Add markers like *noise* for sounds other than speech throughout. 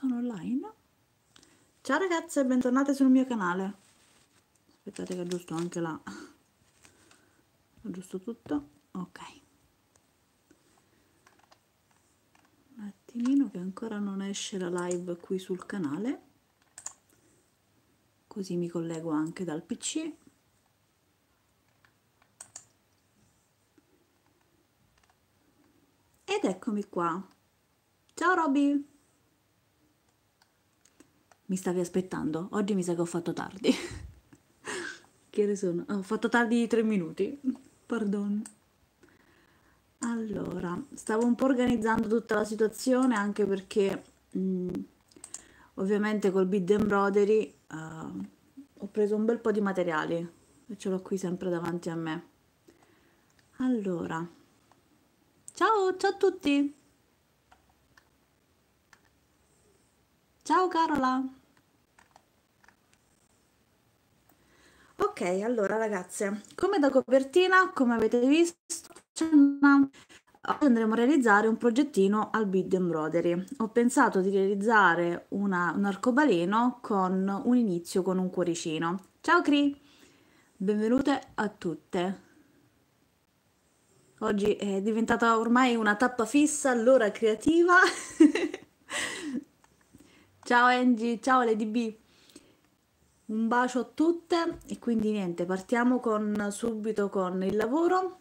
sono online ciao ragazze bentornate sul mio canale aspettate che aggiusto anche la aggiusto tutto ok un attimino che ancora non esce la live qui sul canale così mi collego anche dal pc ed eccomi qua ciao Roby mi stavi aspettando? Oggi mi sa che ho fatto tardi. *laughs* che ore sono? Oh, ho fatto tardi di tre minuti. Pardon. Allora, stavo un po' organizzando tutta la situazione anche perché mh, mm, ovviamente col Bid Embroidery uh, eh, ho preso un bel po' di materiali e ce l'ho qui sempre davanti a me. Allora, ciao, ciao a tutti! Ciao Carola! Ok, allora ragazze, come da copertina, come avete visto, oggi andremo a realizzare un progettino al bid embroidery. Ho pensato di realizzare una, un arcobaleno con un inizio con un cuoricino. Ciao Cri! Benvenute a tutte! Oggi è diventata ormai una tappa fissa, l'ora creativa. *laughs* ciao Angie, ciao Lady B! Un bacio a tutte e quindi niente, partiamo con, subito con il lavoro.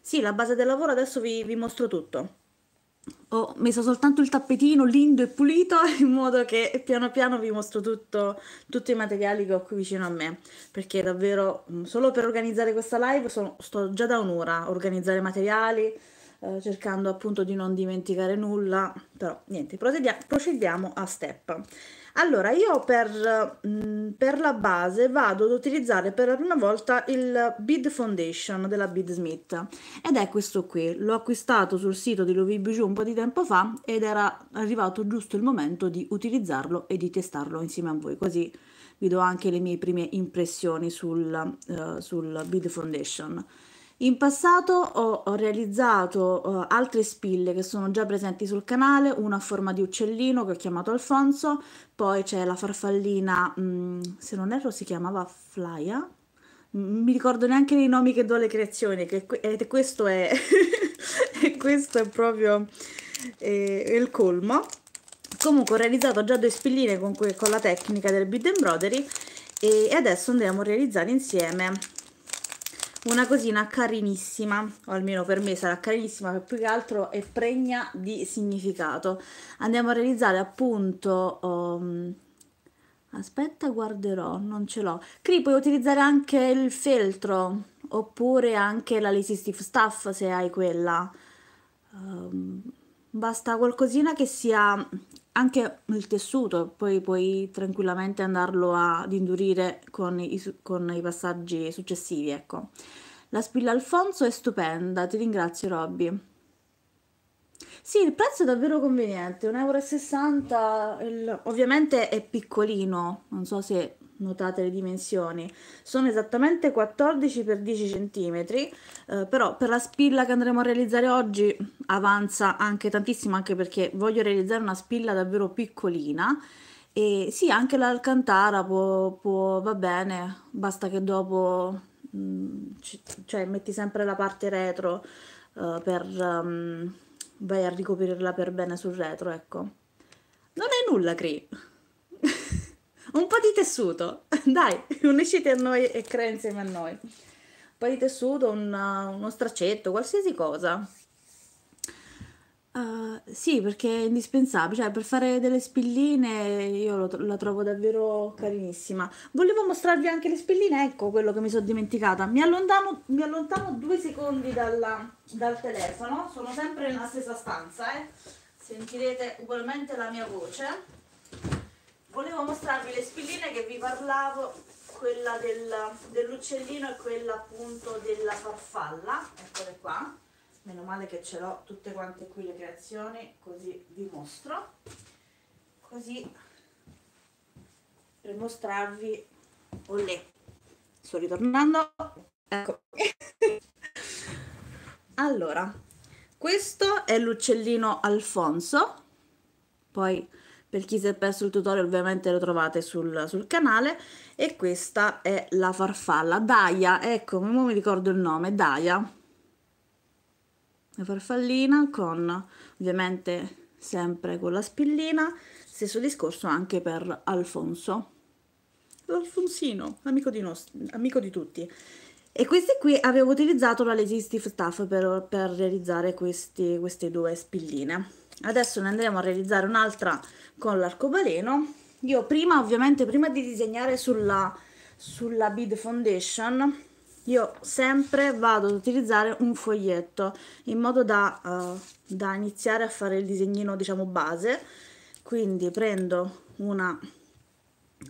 Sì, la base del lavoro adesso vi, vi mostro tutto. Ho messo soltanto il tappetino lindo e pulito *laughs* in modo che piano piano vi mostro tutto, tutti i materiali che ho qui vicino a me perché davvero mm, solo per organizzare questa live sono, sto già da un'ora a organizzare materiali eh, cercando appunto di non dimenticare nulla però niente procediamo, procediamo a step allora, io per, mm, per la base vado ad utilizzare per la prima volta il Bid Foundation della Bid Smith ed è questo qui. L'ho acquistato sul sito di Lovie Bijou un po' di tempo fa ed era arrivato giusto il momento di utilizzarlo e di testarlo insieme a voi, così vi do anche le mie prime impressioni sul, uh, sul Bid Foundation. In passato ho, ho realizzato uh, altre spille che sono già presenti sul canale, una a forma di uccellino che ho chiamato Alfonso, poi c'è la farfallina, mh, mm, se non erro si chiamava Flya, mi ricordo neanche i nomi che do alle creazioni, che, eh, questo, è *laughs* questo è proprio eh, il colmo. Comunque ho realizzato già due spilline con, con la tecnica del Bid Embroidery e adesso andremo a realizzare insieme una cosina carinissima, o almeno per me sarà carinissima, che più che altro è pregna di significato. Andiamo a realizzare appunto... Um, aspetta, guarderò, non ce l'ho. Cri, puoi utilizzare anche il feltro, oppure anche la Lazy Stiff Stuff se hai quella. Um, basta qualcosina che sia anche il tessuto poi puoi tranquillamente andarlo ad indurire con i, con i passaggi successivi ecco la spilla Alfonso è stupenda ti ringrazio Robby sì, il prezzo è davvero conveniente, 1,60€, ovviamente è piccolino, non so se notate le dimensioni, sono esattamente 14 x 10 cm, eh, però per la spilla che andremo a realizzare oggi avanza anche tantissimo, anche perché voglio realizzare una spilla davvero piccolina e sì, anche l'alcantara può, può va bene, basta che dopo mh, mm, cioè, metti sempre la parte retro uh, per... Um, vai a ricoprirla per bene sul retro, ecco. Non è nulla, Cree. Un po' di tessuto, *laughs* dai, unisciti a noi e crea insieme a noi. Un po' di tessuto, una, uno straccetto, qualsiasi cosa. Uh, sì, perché è indispensabile, cioè per fare delle spilline io lo, la trovo davvero carinissima. Volevo mostrarvi anche le spilline, ecco quello che mi sono dimenticata. Mi allontano, mi allontano due secondi dalla, dal telefono, sono sempre nella stessa stanza, eh. sentirete ugualmente la mia voce volevo mostrarvi le spilline che vi parlavo, quella del, dell'uccellino e quella appunto della farfalla, eccole qua, meno male che ce l'ho tutte quante qui le creazioni, così vi mostro, così per mostrarvi, olè, sto ritornando, ecco, *laughs* allora, questo è l'uccellino Alfonso, poi per chi si è perso il tutorial ovviamente lo trovate sul, sul canale e questa è la farfalla Daia, ecco, non mi ricordo il nome, Daia la farfallina con ovviamente sempre con la spillina stesso discorso anche per Alfonso Alfonsino, amico di, amico di tutti e queste qui avevo utilizzato la Lazy Stiff Staff per, per realizzare questi, queste due spilline adesso ne andremo a realizzare un'altra con l'arcobaleno io prima ovviamente prima di disegnare sulla, sulla bead foundation io sempre vado ad utilizzare un foglietto in modo da, uh, da iniziare a fare il disegnino diciamo base quindi prendo una,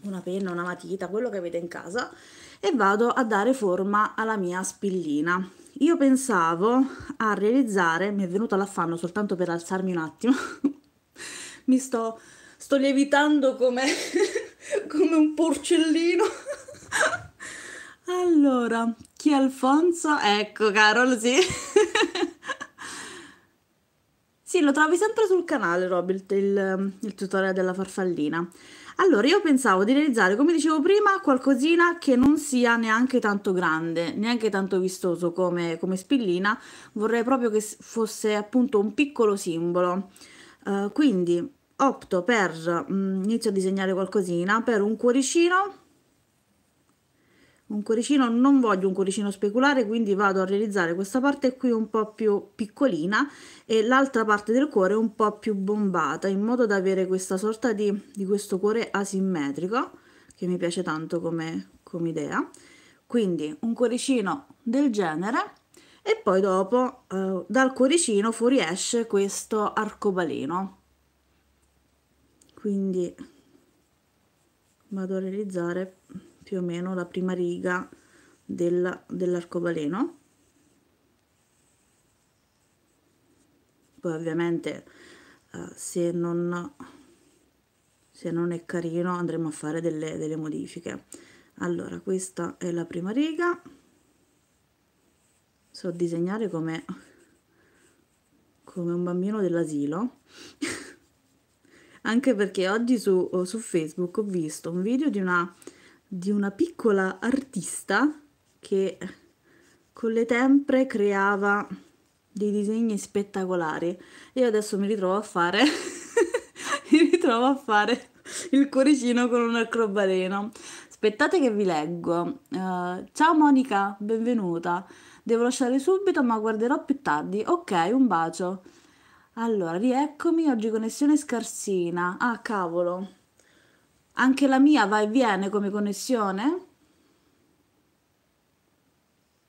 una penna, una matita, quello che avete in casa e vado a dare forma alla mia spillina io pensavo a realizzare, mi è venuto l'affanno soltanto per alzarmi un attimo, *laughs* mi sto, sto lievitando come, *laughs* come un porcellino. *laughs* Allora, chi è Alfonso? Ecco, Carol, sì. sì, lo trovi sempre sul canale, Rob, il, il tutorial della farfallina. Allora, io pensavo di realizzare, come dicevo prima, qualcosina che non sia neanche tanto grande, neanche tanto vistoso come, come spillina, vorrei proprio che fosse appunto un piccolo simbolo. Uh, quindi opto per, mh, mm, inizio a disegnare qualcosina, per un cuoricino un cuoricino non voglio un cuoricino speculare quindi vado a realizzare questa parte qui un po più piccolina e l'altra parte del cuore un po più bombata in modo da avere questa sorta di, di questo cuore asimmetrico che mi piace tanto come, come idea quindi un cuoricino del genere e poi dopo eh, dal cuoricino fuoriesce questo arcobaleno quindi vado a realizzare più o meno la prima riga del, dell'arcobaleno poi ovviamente eh, se, non, se non è carino andremo a fare delle, delle modifiche allora questa è la prima riga so disegnare come come un bambino dell'asilo *laughs* anche perché oggi su, su, Facebook ho visto un video di una di una piccola artista che con le tempre creava dei disegni spettacolari. Io adesso mi ritrovo a fare *laughs* mi ritrovo a fare il cuoricino con un acrobaleno. Aspettate che vi leggo. Uh, ciao Monica, benvenuta. Devo lasciare subito, ma guarderò più tardi. Ok, un bacio. Allora, rieccomi, oggi connessione scarsina. Ah, cavolo. Anche la mia va e viene come connessione?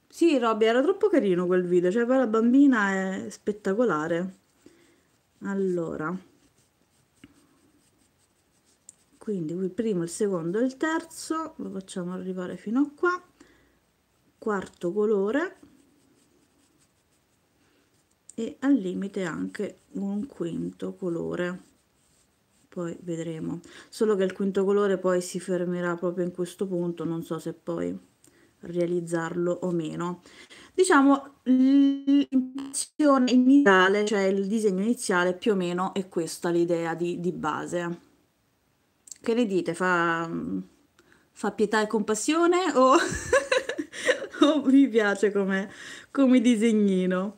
Sì, Robby, era troppo carino quel video, cioè poi la bambina è spettacolare. Allora, quindi il primo, il secondo e il terzo, lo facciamo arrivare fino a qua, quarto colore e al limite anche un quinto colore poi vedremo solo che il quinto colore poi si fermerà proprio in questo punto non so se poi realizzarlo o meno diciamo l'impressione iniziale cioè il disegno iniziale più o meno è questa l'idea di, di, base che ne dite fa, fa pietà e compassione o, *laughs* o vi piace come, come disegnino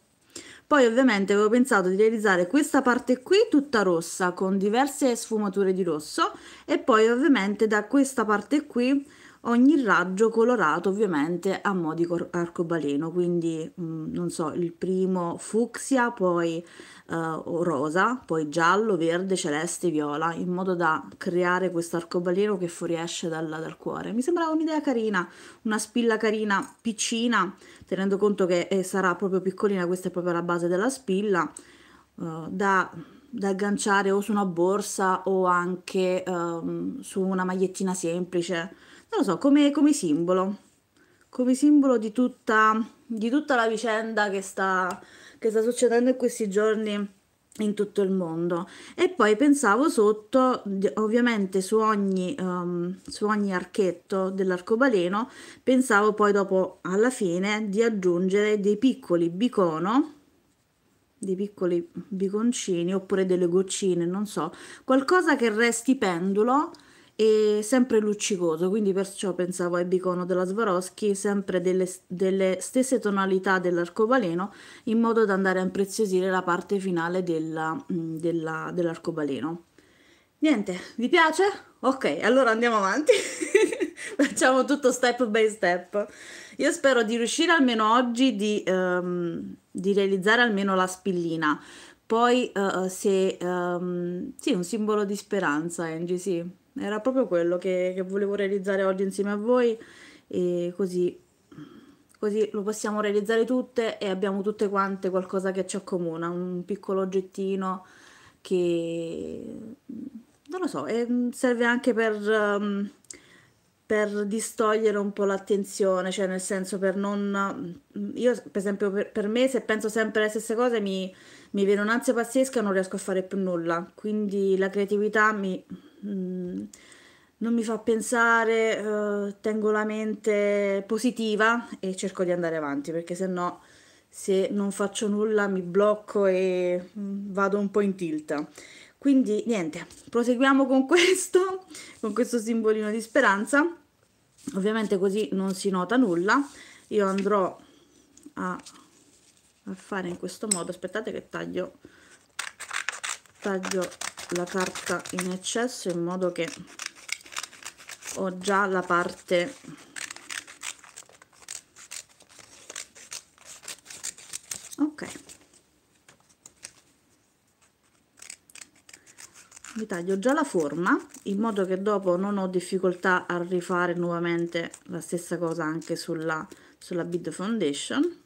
poi ovviamente avevo pensato di realizzare questa parte qui tutta rossa con diverse sfumature di rosso e poi ovviamente da questa parte qui ogni raggio colorato ovviamente a mo' di arcobaleno, quindi mh, mm, non so, il primo fucsia, poi uh, rosa, poi giallo, verde, celeste, viola, in modo da creare questo arcobaleno che fuoriesce dal, dal cuore. Mi sembrava un'idea carina, una spilla carina, piccina, tenendo conto che eh, sarà proprio piccolina, questa è proprio la base della spilla, uh, da da agganciare o su una borsa o anche um, su una magliettina semplice non lo so, come, come simbolo, come simbolo di tutta, di tutta la vicenda che sta, che sta succedendo in questi giorni in tutto il mondo e poi pensavo sotto ovviamente su ogni, um, su ogni archetto dell'arcobaleno pensavo poi dopo alla fine di aggiungere dei piccoli bicono dei piccoli biconcini oppure delle goccine non so qualcosa che resti pendulo e sempre luccicoso, quindi perciò pensavo ai bicono della Swarovski, sempre delle, delle stesse tonalità dell'arcobaleno, in modo da andare a impreziosire la parte finale mm, dell'arcobaleno. Niente, vi piace? Ok, allora andiamo avanti, *laughs* facciamo tutto step by step. Io spero di riuscire almeno oggi di, um, di realizzare almeno la spillina, poi uh, se... Um, sì, un simbolo di speranza, Angie, sì era proprio quello che, che volevo realizzare oggi insieme a voi e così, così lo possiamo realizzare tutte e abbiamo tutte quante qualcosa che ci accomuna, un piccolo oggettino che non lo so, mm, serve anche per, mm, per distogliere un po' l'attenzione, cioè nel senso per non... Mm, io per esempio per, per me se penso sempre alle stesse cose mi, mi viene un'ansia pazzesca e non riesco a fare più nulla, quindi la creatività mi, Mm, non mi fa pensare, eh, tengo la mente positiva e cerco di andare avanti perché se no se non faccio nulla mi blocco e mm, vado un po' in tilt. Quindi niente, proseguiamo con *laughs* questo, con questo simbolino di speranza. Ovviamente così non si nota nulla. Io andrò a, a fare in questo modo. Aspettate che taglio, taglio la carta in eccesso in modo che ho già la parte ok mi taglio già la forma in modo che dopo non ho difficoltà a rifare nuovamente la stessa cosa anche sulla, sulla bead foundation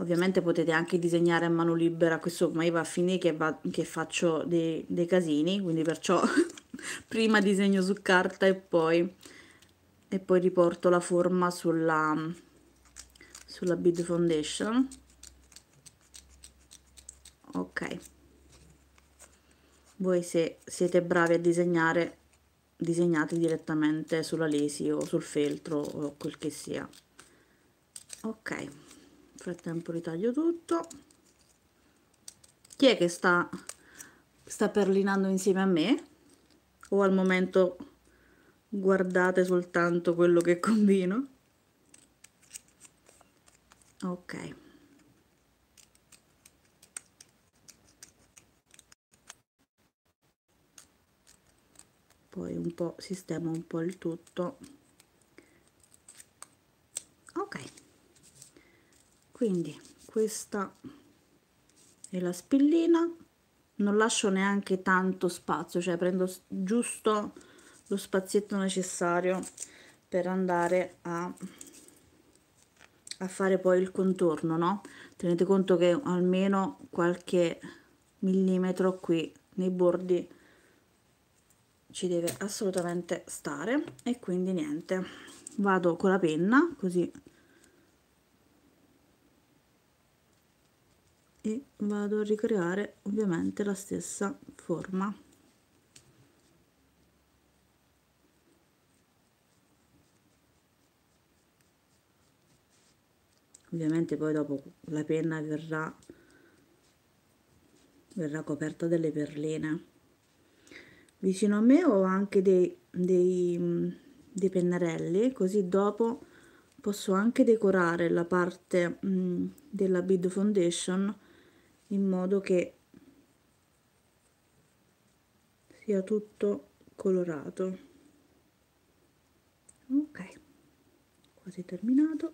Ovviamente potete anche disegnare a mano libera, questo ormai va a finire che, va, che faccio dei, dei casini, quindi perciò *laughs* prima disegno su carta e poi, e poi riporto la forma sulla, sulla bead foundation. Ok. Voi se siete bravi a disegnare, disegnate direttamente sulla lesi o sul feltro o quel che sia. Ok frattempo ritaglio tutto chi è che sta sta perlinando insieme a me o al momento guardate soltanto quello che combino ok poi un po' sistemo un po' il tutto ok quindi questa è la spillina non lascio neanche tanto spazio cioè prendo giusto lo spazietto necessario per andare a, a fare poi il contorno no tenete conto che almeno qualche millimetro qui nei bordi ci deve assolutamente stare e quindi niente vado con la penna così e vado a ricreare ovviamente la stessa forma ovviamente poi dopo la penna verrà, verrà coperta delle perline vicino a me ho anche dei, dei, dei pennarelli così dopo posso anche decorare la parte mh, mm, della bid foundation in modo che sia tutto colorato ok quasi terminato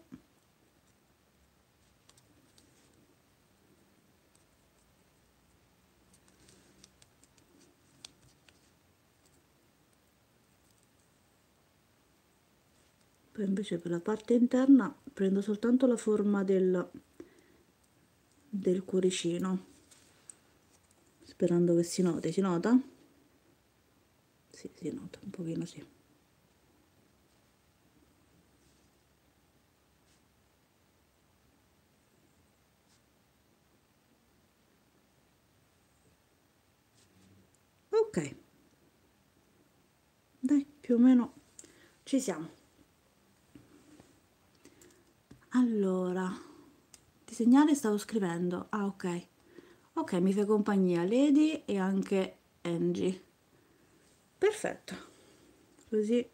poi invece per la parte interna prendo soltanto la forma del del cuoricino sperando che si noti si nota? Sì, si nota un pochino sì ok dai più o meno ci siamo allora segnale stavo scrivendo. Ah, ok. Ok, mi fa compagnia Lady e anche Angie. Perfetto. Così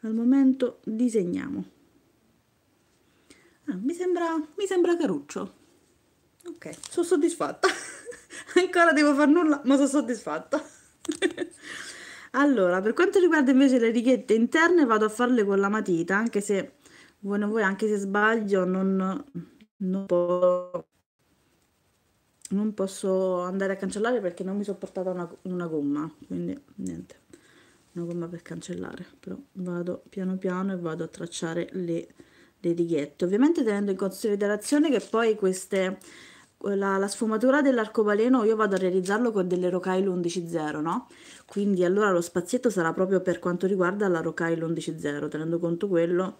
al momento disegniamo. Ah, mi sembra, mi sembra caruccio. Ok, sono soddisfatta. *laughs* Ancora devo far nulla, ma sono soddisfatta. *laughs* allora, per quanto riguarda invece le righette interne, vado a farle con la matita, anche se voi non voi, anche se sbaglio, non non, po- non posso andare a cancellare perché non mi sono portata una, una gomma, quindi niente, una gomma per cancellare, però vado piano piano e vado a tracciare le, le righette, ovviamente tenendo in considerazione che poi queste... La, la, sfumatura dell'arcobaleno io vado a realizzarlo con delle rocaille 11.0, no? Quindi allora lo spazietto sarà proprio per quanto riguarda la rocaille 11.0, tenendo conto quello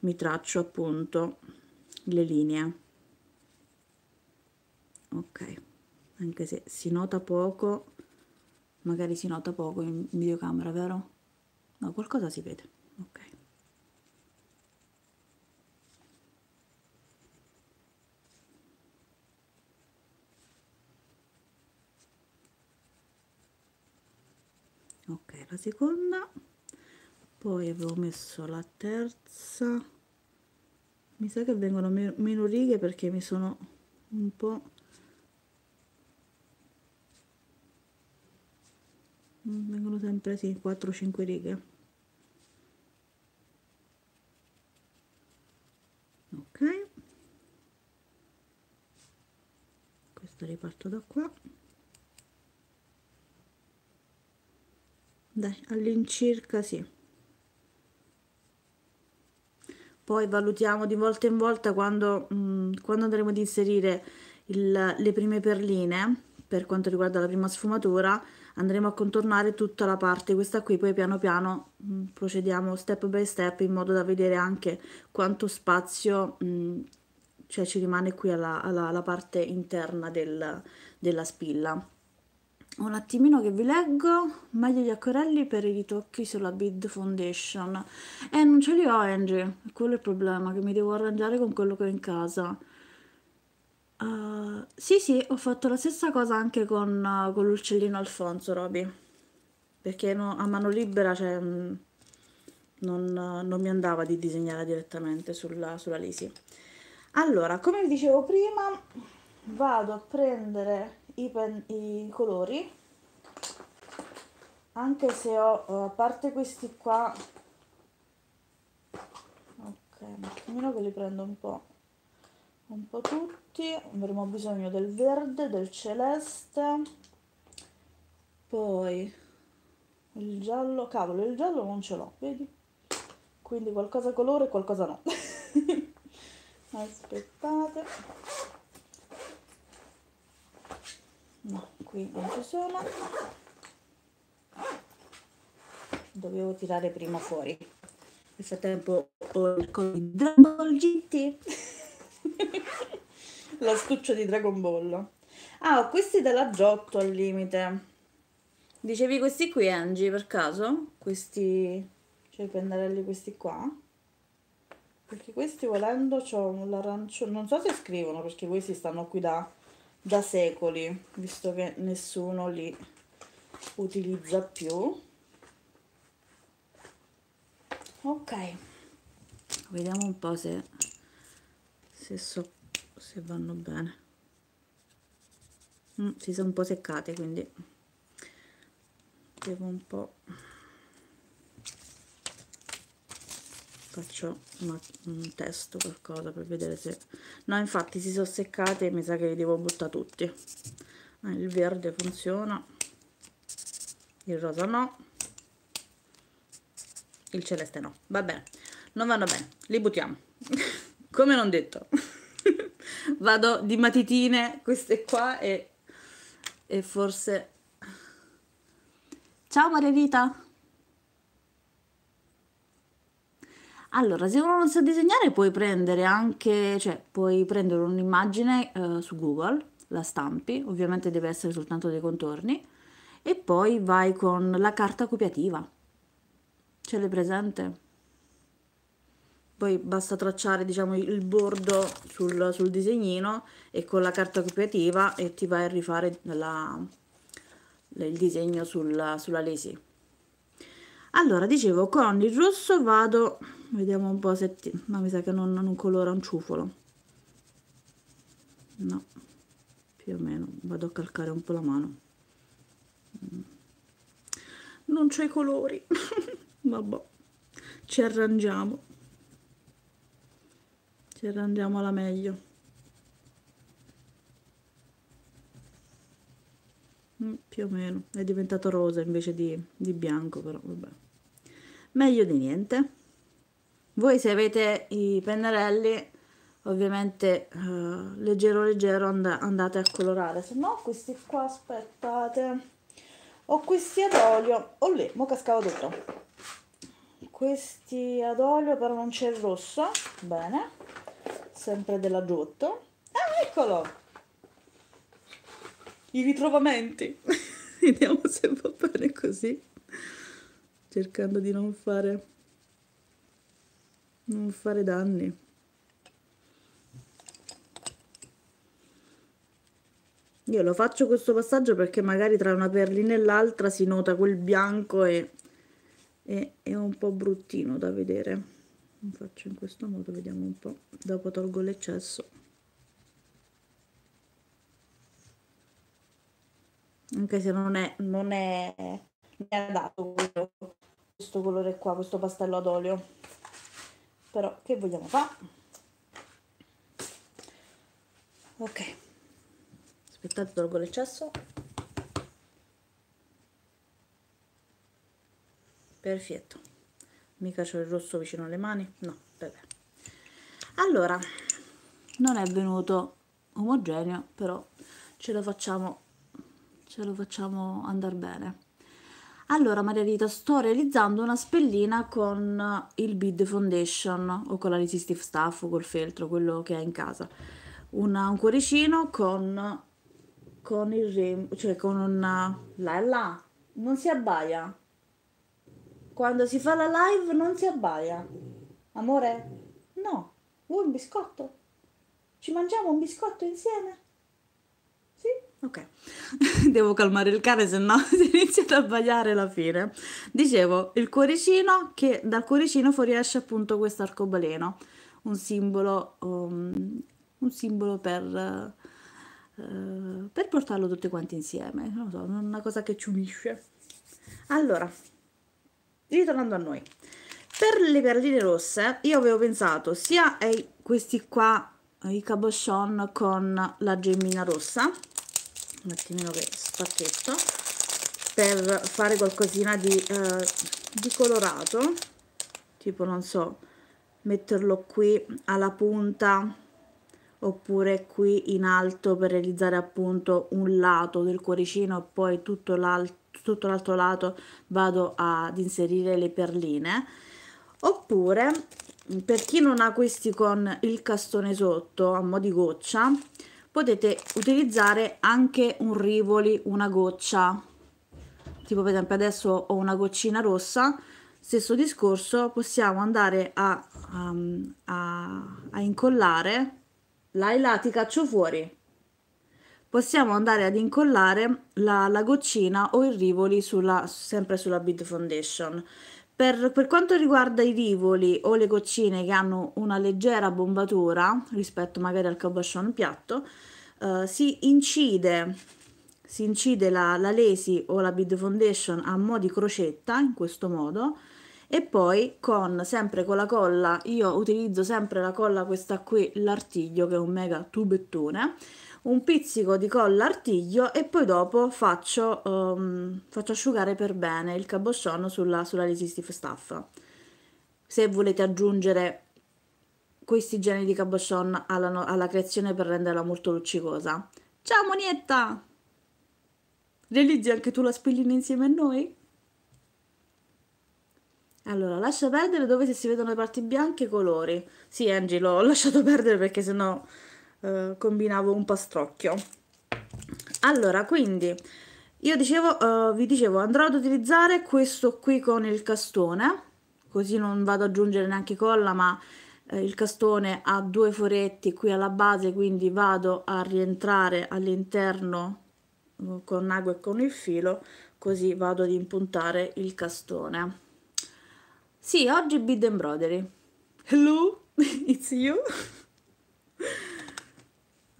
mi traccio appunto le linee ok anche se si nota poco magari si nota poco in videocamera vero? no qualcosa si vede ok ok la seconda poi avevo messo la terza mi sa che vengono meno, meno righe perché mi sono un po' mm, vengono sempre sì 4-5 righe ok questo riparto da qua dai all'incirca sì poi valutiamo di volta in volta quando, mh, mm, quando andremo ad inserire il, le prime perline per quanto riguarda la prima sfumatura andremo a contornare tutta la parte questa qui poi piano piano mh, mm, procediamo step by step in modo da vedere anche quanto spazio mh, mm, cioè ci rimane qui alla, alla, alla parte interna del, della spilla un attimino che vi leggo meglio gli acquerelli per i ritocchi sulla bid foundation e eh, non ce li ho Angie quello è il problema che mi devo arrangiare con quello che ho in casa uh, sì sì ho fatto la stessa cosa anche con, uh, con l'uccellino Alfonso Roby perché no, a mano libera cioè, mh, mm, non, uh, non, mi andava di disegnare direttamente sulla, sulla Lisi allora come vi dicevo prima vado a prendere i, pen, i colori anche se ho eh, a parte questi qua ok un attimino che li prendo un po' un po' tutti avremo bisogno del verde del celeste poi il giallo cavolo il giallo non ce l'ho vedi quindi qualcosa colore qualcosa no *laughs* aspettate no qui non ci sono dovevo tirare prima fuori nel frattempo ho il Dragon Ball GT l'astuccio *laughs* di Dragon Ball ah ho questi della Giotto al limite dicevi questi qui Angie per caso? questi cioè i pennarelli questi qua perché questi volendo c'ho l'arancione non so se scrivono perché questi stanno qui da da secoli, visto che nessuno li utilizza più. Ok, vediamo un po' se, se, so, se vanno bene. Mm, si sono un po' seccate, quindi devo un po' faccio una, un testo qualcosa per vedere se no infatti si sono seccate e mi sa che li devo buttare tutti eh, il verde funziona il rosa no il celeste no va bene non vanno bene li buttiamo *laughs* come non detto *laughs* vado di matitine queste qua e, e forse ciao Maria Rita Allora, se uno non sa disegnare puoi prendere anche, cioè puoi prendere un'immagine eh, su Google, la stampi, ovviamente deve essere soltanto dei contorni, e poi vai con la carta copiativa. Ce l'hai presente? Poi basta tracciare diciamo, il bordo sul, sul disegnino e con la carta copiativa e ti vai a rifare la, il disegno sulla, sulla lesi allora dicevo con il rosso vado vediamo un po' se ti, ma mi sa che non, non colora un ciufolo no più o meno vado a calcare un po' la mano mm. non c'è i colori *laughs* vabbè ci arrangiamo ci arrangiamo alla meglio mm, più o meno è diventato rosa invece di, di bianco però vabbè meglio di niente. Voi se avete i pennarelli, ovviamente eh, leggero leggero and andate a colorare, se no questi qua aspettate, ho questi ad olio, oh lì, mo cascavo dentro. Questi ad olio però non c'è il rosso, bene, sempre dell'aggiotto. Ah, eccolo! I ritrovamenti! *laughs* Vediamo se va bene così cercando di non fare non fare danni io lo faccio questo passaggio perché magari tra una perlina e l'altra si nota quel bianco e, e è un po' bruttino da vedere lo faccio in questo modo vediamo un po' dopo tolgo l'eccesso anche se non è, non è, è adatto quello questo colore qua, questo pastello ad olio. Però che vogliamo fare? Ok. Aspettate, tolgo l'eccesso. Perfetto. Mica c'è il rosso vicino alle mani? No, vabbè. Allora, non è venuto omogeneo, però ce lo facciamo, ce lo facciamo andare bene. Allora Maria Rita, sto realizzando una spellina con eh, il Bead Foundation o con la Resistive Stuff o col feltro, quello che hai in casa. Una, un cuoricino con, con il rim, cioè con una... Eh, là là, non si abbaia. Quando si fa la live non si abbaia. Amore? No. Vuoi un biscotto? Ci mangiamo un biscotto insieme? Ok, *laughs* devo calmare il cane, se no *laughs* si inizia a sbagliare la fine. Dicevo, il cuoricino, che dal cuoricino fuoriesce appunto questo arcobaleno, un simbolo, um, un simbolo per, uh, per portarlo tutti quanti insieme. Non lo so, una cosa che ci unisce. Allora, ritornando a noi. Per le perline rosse io avevo pensato sia ai questi qua, i cabochon con la gemmina rossa, un attimino che spacchetto per fare qualcosina di, eh, di colorato tipo non so metterlo qui alla punta oppure qui in alto per realizzare appunto un lato del cuoricino e poi tutto l'altro lato vado ad inserire le perline oppure per chi non ha questi con il castone sotto a mo' di goccia potete utilizzare anche un rivoli, una goccia. Tipo per esempio adesso ho una goccina rossa, stesso discorso, possiamo andare a, um, a, a incollare, là i lati caccio fuori, possiamo andare ad incollare la, la goccina o il rivoli sulla, sempre sulla bead foundation per, per, quanto riguarda i rivoli o le coccine che hanno una leggera bombatura rispetto magari al cabascione piatto, eh, si incide, si incide la, la, lesi o la bead foundation a mo' di crocetta, in questo modo, e poi con, sempre con la colla, io utilizzo sempre la colla questa qui, l'artiglio che è un mega tubettone, un pizzico di colla artiglio e poi dopo faccio, um, faccio asciugare per bene il cabochon sulla, sulla resistive staffa. Se volete aggiungere questi geni di cabochon alla, alla creazione per renderla molto luccicosa. Ciao Monietta! Realizzi anche tu la spillina insieme a noi? Allora, lascia perdere dove si vedono le parti bianche i colori. Sì, Angie, l'ho lasciato perdere perché sennò... Eh, combinavo un pastrocchio allora quindi io dicevo, eh, vi dicevo andrò ad utilizzare questo qui con il castone così non vado ad aggiungere neanche colla ma eh, il castone ha due foretti qui alla base quindi vado a rientrare all'interno eh, con ago e con il filo così vado ad impuntare il castone sì oggi bid embroidery hello *laughs* it's you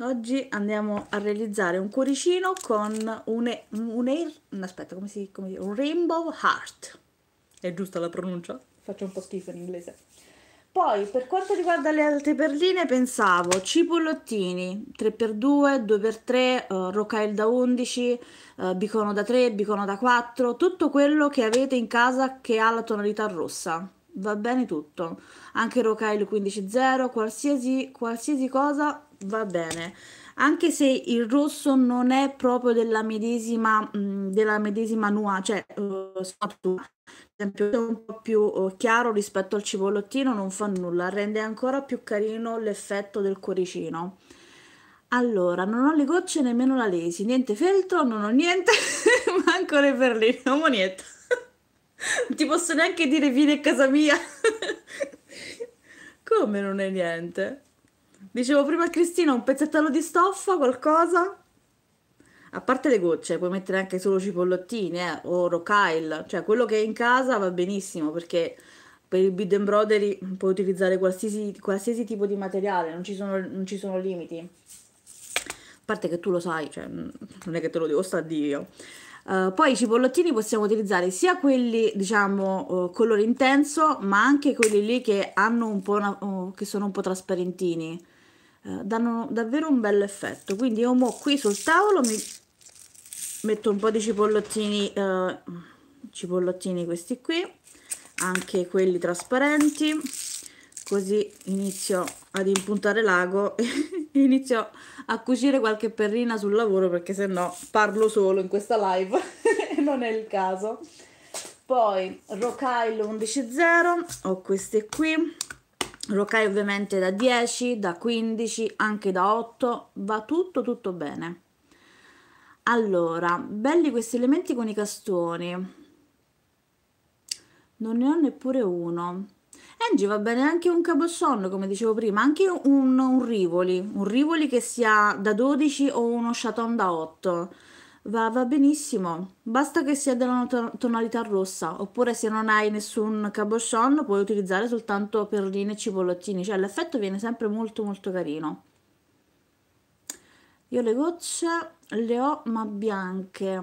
Oggi andiamo a realizzare un cuoricino con un, un, air, aspetta, come si, come si, un rainbow heart. È giusta la pronuncia? Faccio un po' schifo in inglese. Poi, per quanto riguarda le altre perline, pensavo cipollottini 3x2, 2x3, uh, rocaille da 11, uh, eh, bicono da 3, bicono da 4, tutto quello che avete in casa che ha la tonalità rossa. Va bene tutto, anche rocaille 15.0, qualsiasi, qualsiasi cosa va bene anche se il rosso non è proprio della medesima mh, mm, della medesima nua cioè uh, esempio è un po' più uh, chiaro rispetto al cipollottino non fa nulla rende ancora più carino l'effetto del cuoricino allora, non ho le gocce nemmeno la lesi, niente feltro, non ho niente, *laughs* manco le perline, non ho niente. Non ti posso neanche dire vieni a casa mia. *laughs* Come non è niente? Dicevo prima a Cristina un pezzettino di stoffa, qualcosa. A parte le gocce, puoi mettere anche solo cipollottine eh, o rocaille, cioè quello che è in casa va benissimo perché per il bid embroidery puoi utilizzare qualsiasi, qualsiasi tipo di materiale, non ci, sono, non ci sono limiti. A parte che tu lo sai, cioè, mm, non è che te lo devo sta Dio. Uh, eh, poi i cipollottini possiamo utilizzare sia quelli, diciamo, uh, eh, colore intenso, ma anche quelli lì che, hanno un po una, uh, che sono un po' trasparentini eh, danno davvero un bel effetto quindi io mo qui sul tavolo mi metto un po' di cipollottini eh, cipollottini questi qui anche quelli trasparenti così inizio ad impuntare l'ago *laughs* e inizio a cucire qualche perrina sul lavoro perché se no parlo solo in questa live *laughs* e non è il caso poi Rocaille 11.0 ho queste qui Rocai ovviamente da 10, da 15, anche da 8, va tutto tutto bene. Allora, belli questi elementi con i castoni. Non ne ho neppure uno. Angie va bene anche un cabossonno, come dicevo prima, anche un, un, rivoli, un rivoli che sia da 12 o uno chaton da 8. Va, va benissimo, basta che sia della tonalità rossa, oppure se non hai nessun cabochon puoi utilizzare soltanto perline e cipollottini, cioè l'effetto viene sempre molto molto carino. Io le gocce le ho ma bianche,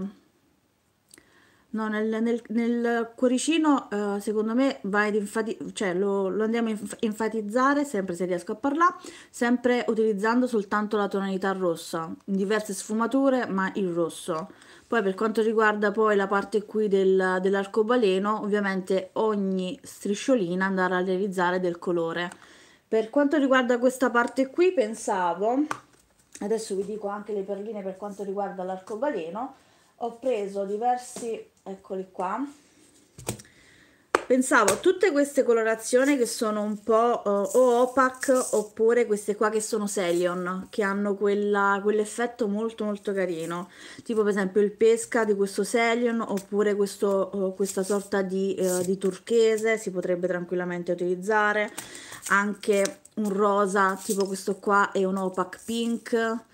No, nel, nel, nel cuoricino eh, secondo me va ad enfati- cioè, lo, lo, andiamo a inf- enfatizzare sempre se riesco a parlare, sempre utilizzando soltanto la tonalità rossa, in diverse sfumature ma il rosso. Poi per quanto riguarda poi la parte qui del, dell'arcobaleno, ovviamente ogni strisciolina andrà a realizzare del colore. Per quanto riguarda questa parte qui pensavo, adesso vi dico anche le perline per quanto riguarda l'arcobaleno, ho preso diversi eccoli qua pensavo a tutte queste colorazioni che sono un po' uh, o opac oppure queste qua che sono Celion che hanno quell'effetto quell molto molto carino tipo per esempio il pesca di questo Celion oppure questo, uh, questa sorta di, uh, di, turchese si potrebbe tranquillamente utilizzare anche un rosa tipo questo qua e un opac pink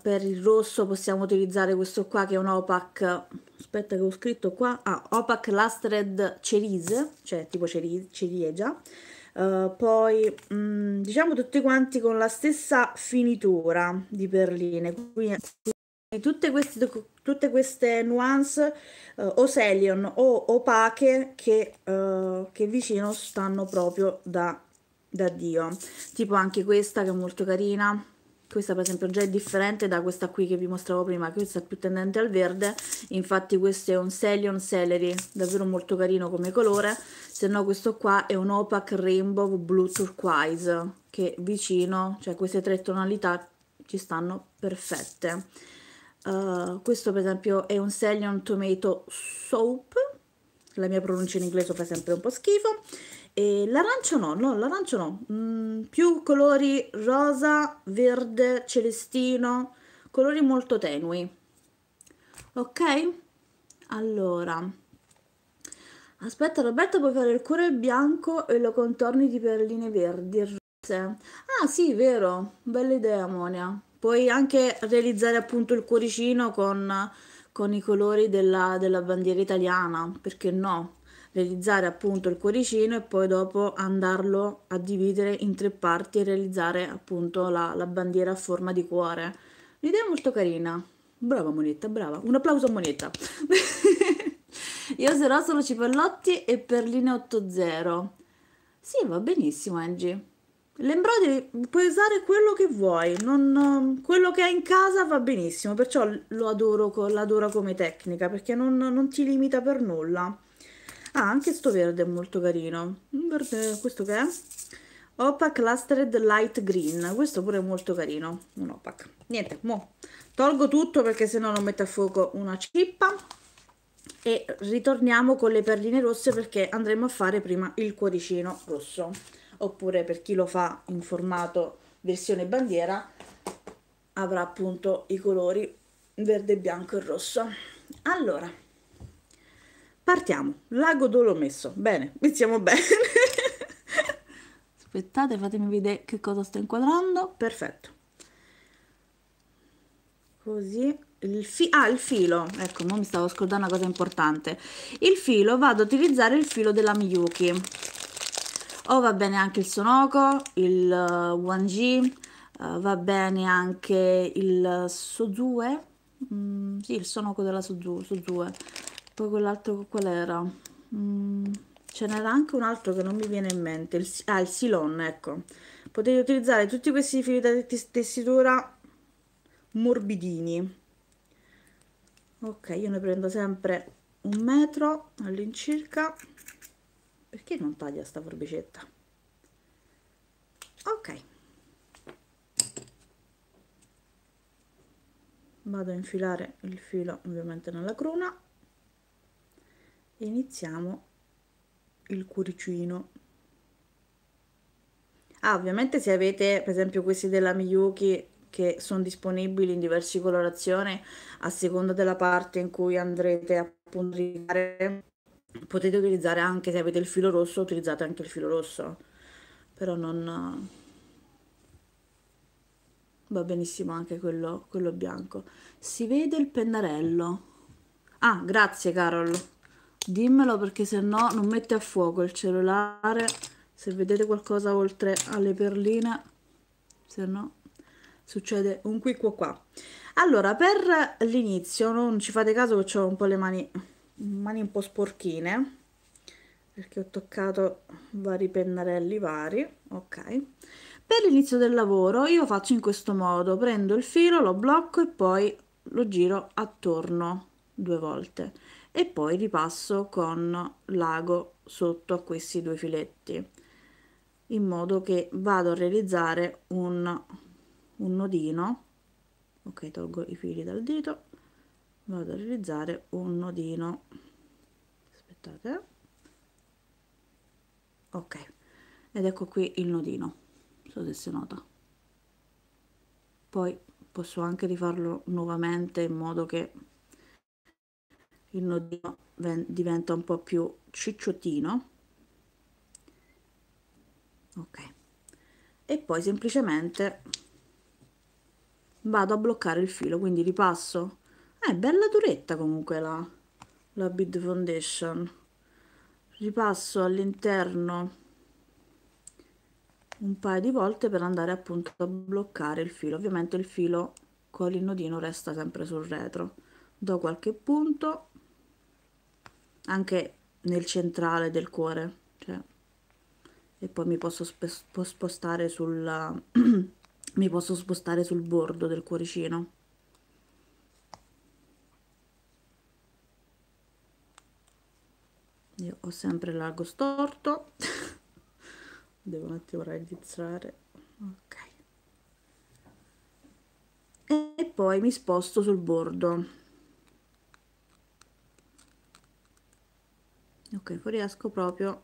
per il rosso possiamo utilizzare questo qua che è un opac aspetta che ho scritto qua, ah, Opac Lustred Cerise, cioè tipo ceri ciliegia, uh, eh, poi mh, mm, diciamo tutti quanti con la stessa finitura di perline, quindi tutte queste, tutte queste nuance uh, o o opache che, uh, che vicino stanno proprio da, da Dio, tipo anche questa che è molto carina, questa per esempio già è differente da questa qui che vi mostravo prima questa è più tendente al verde infatti questo è un Celion Celery davvero molto carino come colore se no questo qua è un Opaque Rainbow Blue Turquoise che vicino, cioè queste tre tonalità ci stanno perfette uh, questo per esempio è un Celion Tomato Soap la mia pronuncia in inglese per esempio è un po' schifo e l'arancio no, no, l'arancio no. Mm, più colori rosa, verde, celestino, colori molto tenui. Ok? Allora, aspetta Roberta, puoi fare il cuore bianco e lo contorni di perline verdi e rosse. Ah sì, vero, bella idea Monia. Puoi anche realizzare appunto il cuoricino con, con i colori della, della bandiera italiana, perché no? realizzare appunto il cuoricino e poi dopo andarlo a dividere in tre parti e realizzare appunto la, la bandiera a forma di cuore. L'idea è molto carina. Brava Monetta, brava. Un applauso a Monetta. *laughs* Io sarò solo cipollotti e perline 80. Sì, va benissimo Angie. L'embroidery puoi usare quello che vuoi, non, quello che hai in casa va benissimo, perciò lo adoro, l'adoro come tecnica perché non, non ti limita per nulla. Ah, anche sto verde è molto carino. Verde, questo che è? Opac Lustered Light Green. Questo pure è molto carino, un opac. Niente, mo tolgo tutto perché se no non metto a fuoco una cippa. E ritorniamo con le perline rosse perché andremo a fare prima il cuoricino rosso. Oppure per chi lo fa in formato versione bandiera avrà appunto i colori verde, bianco e rosso. Allora, Partiamo, lago Dolomesso. Bene, iniziamo bene. Aspettate, fatemi vedere che cosa sto inquadrando. Perfetto. Così, il, fi ah, il filo, ecco, non mi stavo scordando una cosa importante. Il filo, vado ad utilizzare il filo della Miyuki. O oh, va bene anche il Sonoko, il uh, 1G, uh, va bene anche il Sozue, mm, sì, il Sonoko della Sozue, Sozue poi quell'altro qual era? Mm, ce n'era anche un altro che non mi viene in mente, il, ah il silon, ecco. Potete utilizzare tutti questi fili da tessitura morbidini. Ok, io ne prendo sempre un metro all'incirca. Perché non taglia sta forbicetta? Ok. Vado a infilare il filo ovviamente nella cruna iniziamo il cuoricino ah ovviamente se avete per esempio questi della Miyuki che sono disponibili in diverse colorazioni a seconda della parte in cui andrete a puntare potete utilizzare anche se avete il filo rosso utilizzate anche il filo rosso però non va benissimo anche quello, quello bianco si vede il pennarello ah grazie Carol dimmelo perché se no non mette a fuoco il cellulare se vedete qualcosa oltre alle perline se no succede un qui qua qua allora per l'inizio non ci fate caso che ho un po' le mani mani un po' sporchine perché ho toccato vari pennarelli vari ok per l'inizio del lavoro io faccio in questo modo prendo il filo lo blocco e poi lo giro attorno due volte e poi ripasso con l'ago sotto a questi due filetti in modo che vado a realizzare un, un nodino ok tolgo i fili dal dito vado a realizzare un nodino aspettate ok ed ecco qui il nodino non so se si nota poi posso anche rifarlo nuovamente in modo che il nodino diventa un po' più cicciottino ok e poi semplicemente vado a bloccare il filo quindi ripasso è eh, bella duretta comunque la, la bead foundation ripasso all'interno un paio di volte per andare appunto a bloccare il filo ovviamente il filo con il nodino resta sempre sul retro do qualche punto anche nel centrale del cuore cioè, e poi mi posso spostare sul *clears throat* mi posso spostare sul bordo del cuoricino io ho sempre l'ago storto *laughs* devo un attimo realizzare ok e poi mi sposto sul bordo ok fuoriesco proprio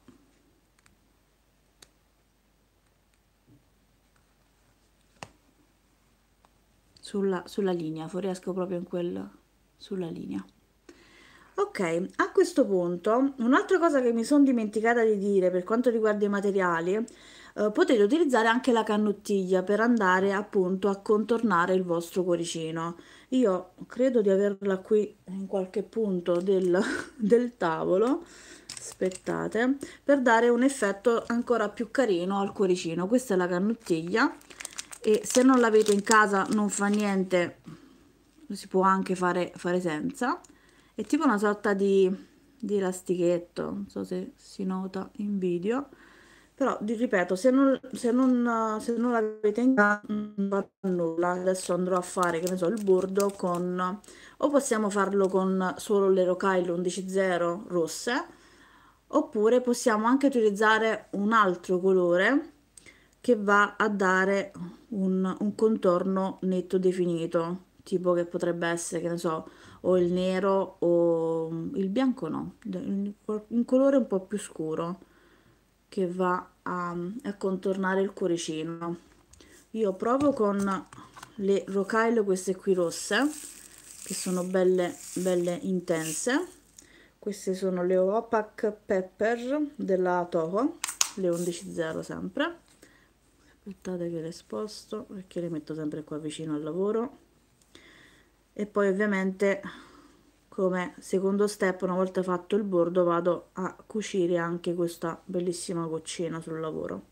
sulla, sulla linea fuoriesco proprio in quel sulla linea ok a questo punto un'altra cosa che mi sono dimenticata di dire per quanto riguarda i materiali eh, potete utilizzare anche la cannottiglia per andare appunto a contornare il vostro cuoricino io credo di averla qui in qualche punto del, *laughs* del tavolo, aspettate, per dare un effetto ancora più carino al cuoricino. Questa è la cannottiglia e se non l'avete in casa non fa niente, si può anche fare, fare senza. È tipo una sorta di, di elastichetto, non so se si nota in video però, ripeto, se non, se non, se non l'avete in casa, non fa nulla. Adesso andrò a fare, che ne so, il bordo con... O possiamo farlo con solo le rocaille 11.0 rosse, oppure possiamo anche utilizzare un altro colore che va a dare un, un contorno netto definito tipo che potrebbe essere, che ne so, o il nero o il bianco no, un colore un po' più scuro che va a, a contornare il cuoricino io provo con le rocaille queste qui rosse che sono belle belle intense queste sono le opac pepper della Toho le 11.0 sempre aspettate che le sposto perché le metto sempre qua vicino al lavoro e poi ovviamente come secondo step una volta fatto il bordo vado a cucire anche questa bellissima goccina sul lavoro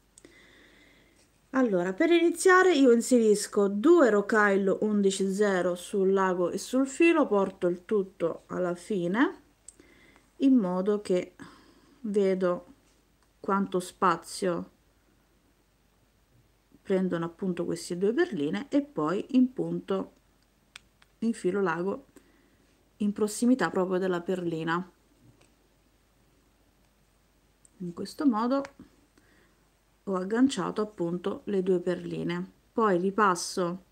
allora per iniziare io inserisco due rocaille 11.0 sul lago e sul filo porto il tutto alla fine in modo che vedo quanto spazio prendono appunto queste due perline e poi in punto infilo lago in prossimità proprio della perlina in questo modo ho agganciato appunto le due perline poi ripasso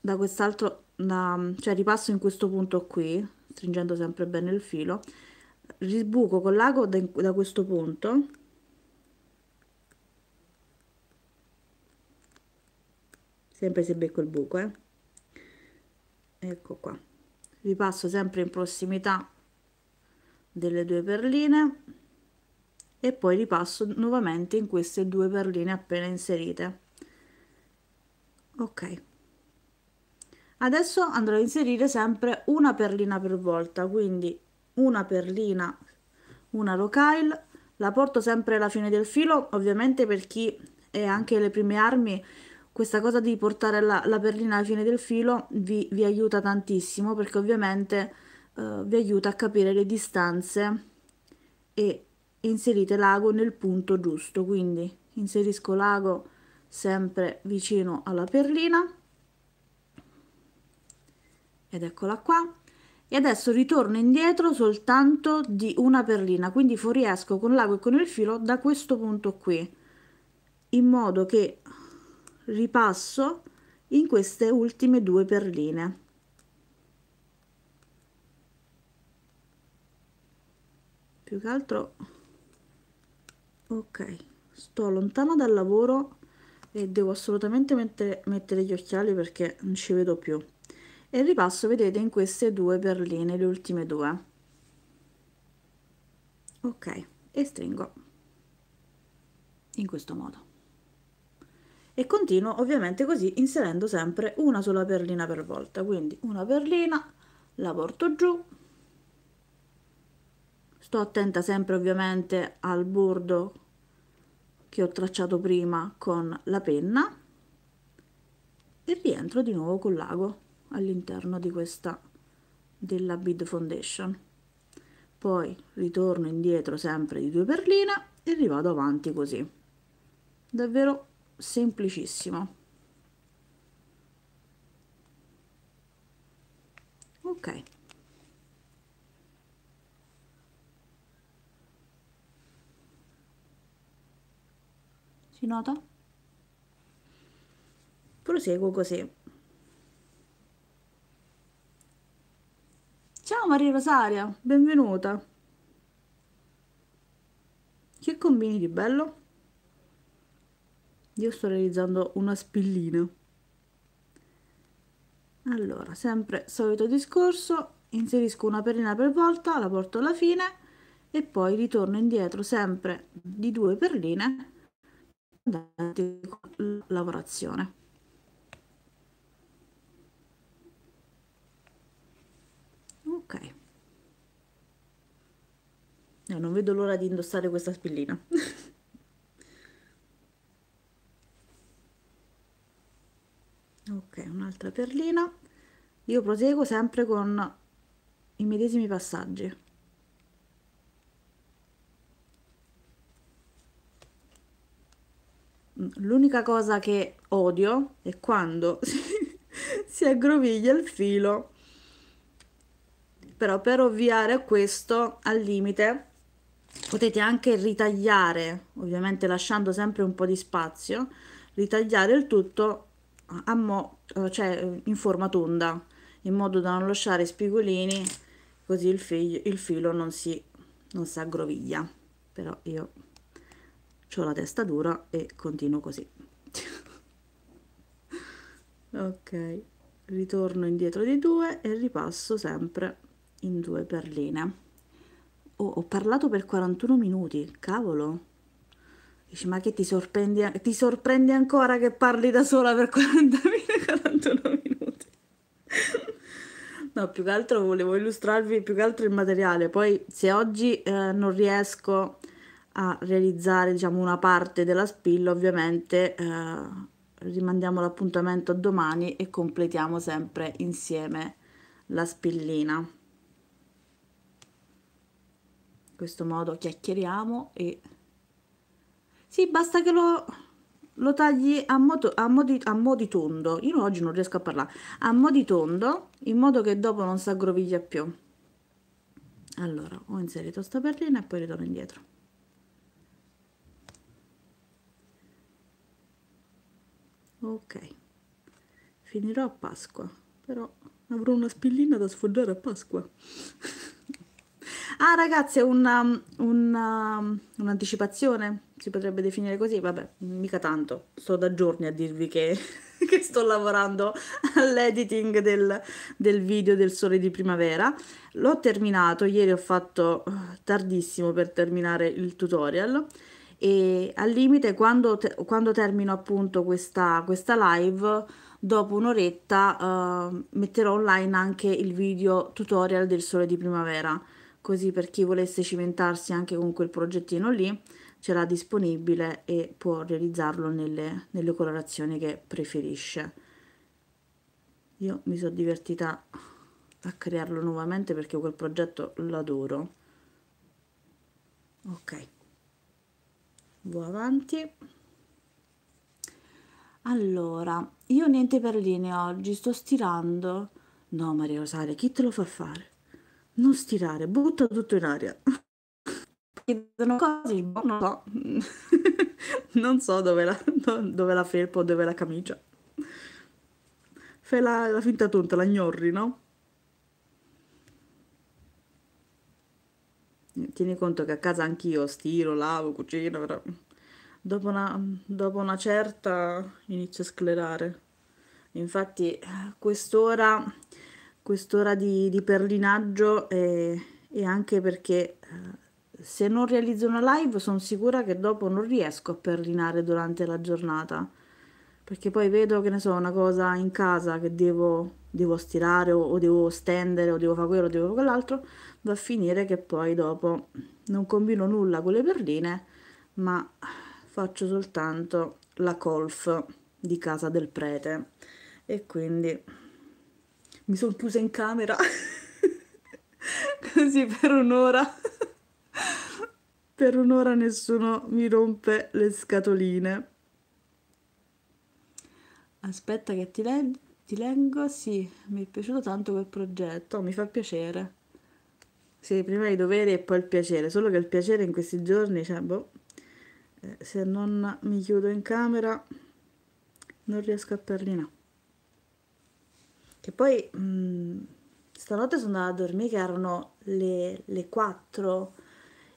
da quest'altro cioè ripasso in questo punto qui stringendo sempre bene il filo ribuco con l'ago da, da questo punto sempre se becco il buco eh? ecco qua vi passo sempre in prossimità delle due perline e poi ripasso nuovamente in queste due perline appena inserite ok adesso andrò a inserire sempre una perlina per volta quindi una perlina una rocaille la porto sempre alla fine del filo ovviamente per chi è anche le prime armi questa cosa di portare la, la perlina alla fine del filo vi, vi aiuta tantissimo perché ovviamente eh, vi aiuta a capire le distanze e inserite l'ago nel punto giusto quindi inserisco l'ago sempre vicino alla perlina ed eccola qua e adesso ritorno indietro soltanto di una perlina quindi fuoriesco con l'ago e con il filo da questo punto qui in modo che ripasso in queste ultime due perline più che altro ok sto lontana dal lavoro e devo assolutamente mettere, mettere gli occhiali perché non ci vedo più e ripasso vedete in queste due perline le ultime due ok e stringo in questo modo e continuo ovviamente così inserendo sempre una sola perlina per volta quindi una perlina la porto giù sto attenta sempre ovviamente al bordo che ho tracciato prima con la penna e rientro di nuovo con l'ago all'interno di questa della bead foundation poi ritorno indietro sempre di due perline e rivado avanti così davvero semplicissimo ok si nota? proseguo così ciao Maria Rosaria benvenuta che combini di bello? io sto realizzando una spillina allora sempre solito discorso inserisco una perlina per volta la porto alla fine e poi ritorno indietro sempre di due perline andate con la lavorazione ok eh, non vedo l'ora di indossare questa spillina *laughs* ok un'altra perlina io proseguo sempre con i medesimi passaggi l'unica cosa che odio è quando *laughs* si aggroviglia il filo però per ovviare a questo al limite potete anche ritagliare ovviamente lasciando sempre un po' di spazio ritagliare il tutto a mo, eh, cioè eh, in forma tonda in modo da non lasciare spigolini così il, figlio, il filo non si, non si aggroviglia però io ho la testa dura e continuo così *laughs* ok ritorno indietro di due e ripasso sempre in due perline oh, ho parlato per 41 minuti cavolo Dici, ma che ti sorprendi, ti sorprendi ancora che parli da sola per 40.041 *laughs* minuti? no, più che altro volevo illustrarvi più che altro il materiale. Poi se oggi eh, non riesco a realizzare diciamo, una parte della spilla, ovviamente eh, rimandiamo l'appuntamento a domani e completiamo sempre insieme la spillina. In questo modo chiacchieriamo e sì basta che lo, lo tagli a, moto, a, mo di, a mo tondo io oggi non riesco a parlare a mo di tondo in modo che dopo non si aggroviglia più allora ho inserito sta perlina e poi ritorno indietro ok finirò a Pasqua però avrò una spillina da sfoggiare a Pasqua *laughs* ah ragazzi una, una, um, um, un'anticipazione si potrebbe definire così, vabbè, mica tanto, sto da giorni a dirvi che, *laughs* che sto lavorando all'editing del, del, video del sole di primavera, l'ho terminato, ieri ho fatto eh, tardissimo per terminare il tutorial e al limite quando, te, quando termino appunto questa, questa live dopo un'oretta uh, metterò online anche il video tutorial del sole di primavera così per chi volesse cimentarsi anche con quel progettino lì ce l'ha disponibile e può realizzarlo nelle, nelle colorazioni che preferisce io mi sono divertita a crearlo nuovamente perché quel progetto l'adoro ok vado avanti allora io niente perline oggi sto stirando no Maria Rosaria chi te lo fa fare non stirare butta tutto in aria chiedono cose, boh, non so, *laughs* non so dove la, dove la felpa o dove la camicia. Fai la, la finta tonta, la gnorri, no? Tieni conto che a casa anch'io stiro, lavo, cucino, però dopo una, dopo una certa inizio a sclerare. Infatti quest'ora, quest'ora di, di perlinaggio è, è anche perché eh, se non realizzo una live sono sicura che dopo non riesco a perlinare durante la giornata perché poi vedo che ne so una cosa in casa che devo, devo stirare o, o, devo stendere o devo fare quello o devo fare quell'altro va a finire che poi dopo non combino nulla con le perline ma faccio soltanto la golf di casa del prete e quindi mi sono chiusa in camera *laughs* così per un'ora per un'ora nessuno mi rompe le scatoline. Aspetta che ti, le- ti leggo, sì, mi è piaciuto tanto quel progetto, mi fa piacere. Sì, prima i doveri e poi il piacere, solo che il piacere in questi giorni, cioè, boh, eh, se non mi chiudo in camera non riesco a perlina. Che poi mh, mm, stanotte sono andata a dormire che erano le, le 4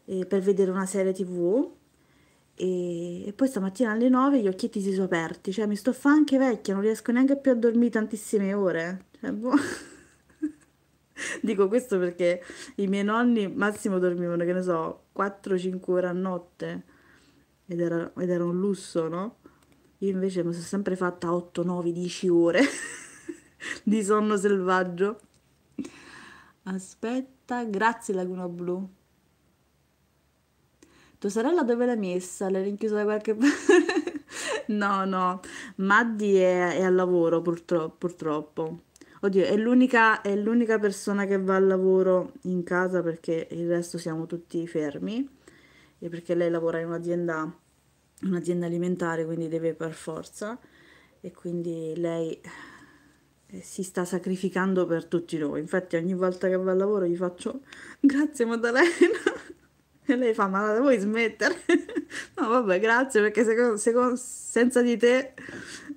eh, per vedere una serie tv e, e, poi stamattina alle 9 gli occhietti si sono aperti, cioè mi sto fa anche vecchia, non riesco neanche più a dormire tantissime ore. Cioè, boh. *laughs* Dico questo perché i miei nonni massimo dormivano, che ne so, 4-5 ore a notte ed era, ed era un lusso, no? Io invece mi sono sempre fatta 8, 9, 10 ore *laughs* di sonno selvaggio. Aspetta, grazie Laguna Blu. Tua sorella dove l'hai messa? L'hai rinchiusa da qualche *laughs* parte? no, no, Maddi è, è al lavoro purtro- purtroppo. Oddio, è l'unica, è l'unica persona che va al lavoro in casa perché il resto siamo tutti fermi e perché lei lavora in un'azienda, un'azienda alimentare, quindi deve per forza e quindi lei eh, si sta sacrificando per tutti noi. Infatti ogni volta che va al lavoro gli faccio grazie Maddalena. E *laughs* lei fa, ma la vuoi smettere? *laughs* no, vabbè, grazie, perché secondo, secondo, senza di te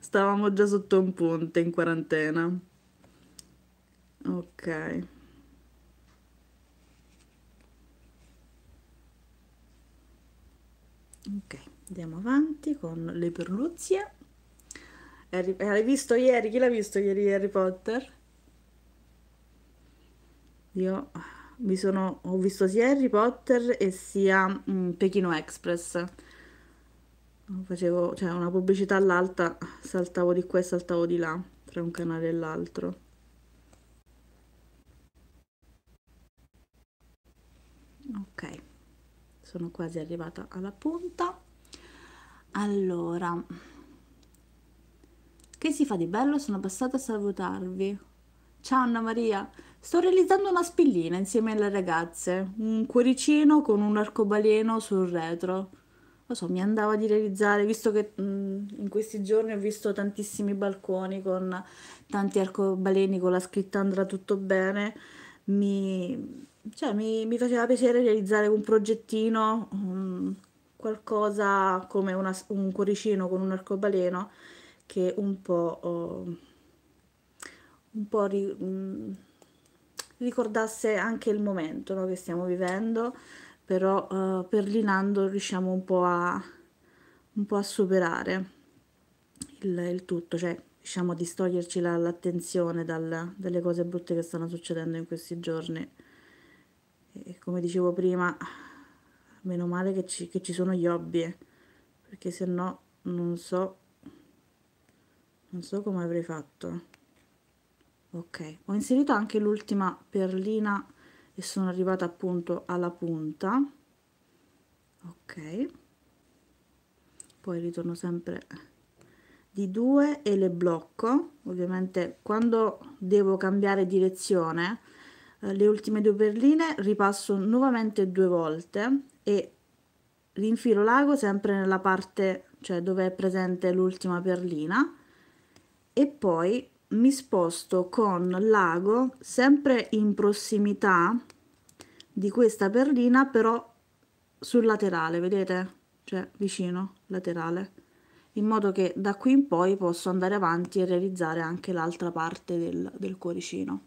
stavamo già sotto un ponte in quarantena. Ok. Ok, andiamo avanti con le perluzie. Eh, Harry, l'hai visto ieri? Chi l'ha visto ieri Harry Potter? Io ah, mi sono, ho visto sia Harry Potter e sia mh, mm, Pechino Express. Facevo cioè, una pubblicità all'alta, saltavo di qua e saltavo di là, tra un canale e l'altro. Ok, sono quasi arrivata alla punta. Allora, che si fa di bello? Sono passata a salutarvi. Ciao Anna Maria! Sto realizzando una spillina insieme alle ragazze, un cuoricino con un arcobaleno sul retro. Lo so, mi andava di realizzare, visto che mh, mm, in questi giorni ho visto tantissimi balconi con tanti arcobaleni con la scritta andrà tutto bene, mi, cioè, mi, mi faceva piacere realizzare un progettino, um, qualcosa come una, un cuoricino con un arcobaleno che un po'... Oh, un po' ri, um, ricordasse anche il momento no, che stiamo vivendo, però eh, perlinando riusciamo un po' a, un po a superare il, il, tutto, cioè riusciamo a distoglierci l'attenzione dal, dalle cose brutte che stanno succedendo in questi giorni. E come dicevo prima, meno male che ci, che ci sono gli hobby, perché se no non so, non so come avrei fatto ok ho inserito anche l'ultima perlina e sono arrivata appunto alla punta ok poi ritorno sempre di due e le blocco ovviamente quando devo cambiare direzione eh, le ultime due perline ripasso nuovamente due volte e rinfilo l'ago sempre nella parte cioè dove è presente l'ultima perlina e poi mi sposto con l'ago sempre in prossimità di questa perlina però sul laterale vedete cioè vicino laterale in modo che da qui in poi posso andare avanti e realizzare anche l'altra parte del, del cuoricino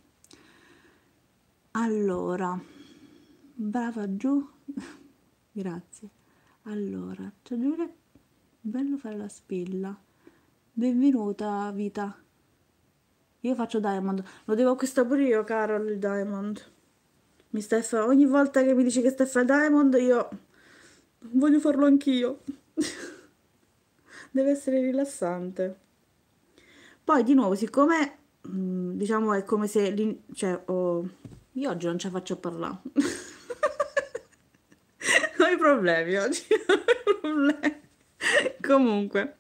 allora brava giù *laughs* grazie allora ciao Giulia bello fare la spilla benvenuta vita io faccio Diamond. Lo devo acquistare pure io, Carol, il Diamond. Mi Steph, ogni volta che mi dici che Steph è Diamond, io voglio farlo anch'io. *laughs* Deve essere rilassante. Poi, di nuovo, siccome, mm, diciamo, è come se... Cioè, oh, io oggi non ce la faccio a parlare. *laughs* ho i problemi oggi, *laughs* ho i problemi. Comunque,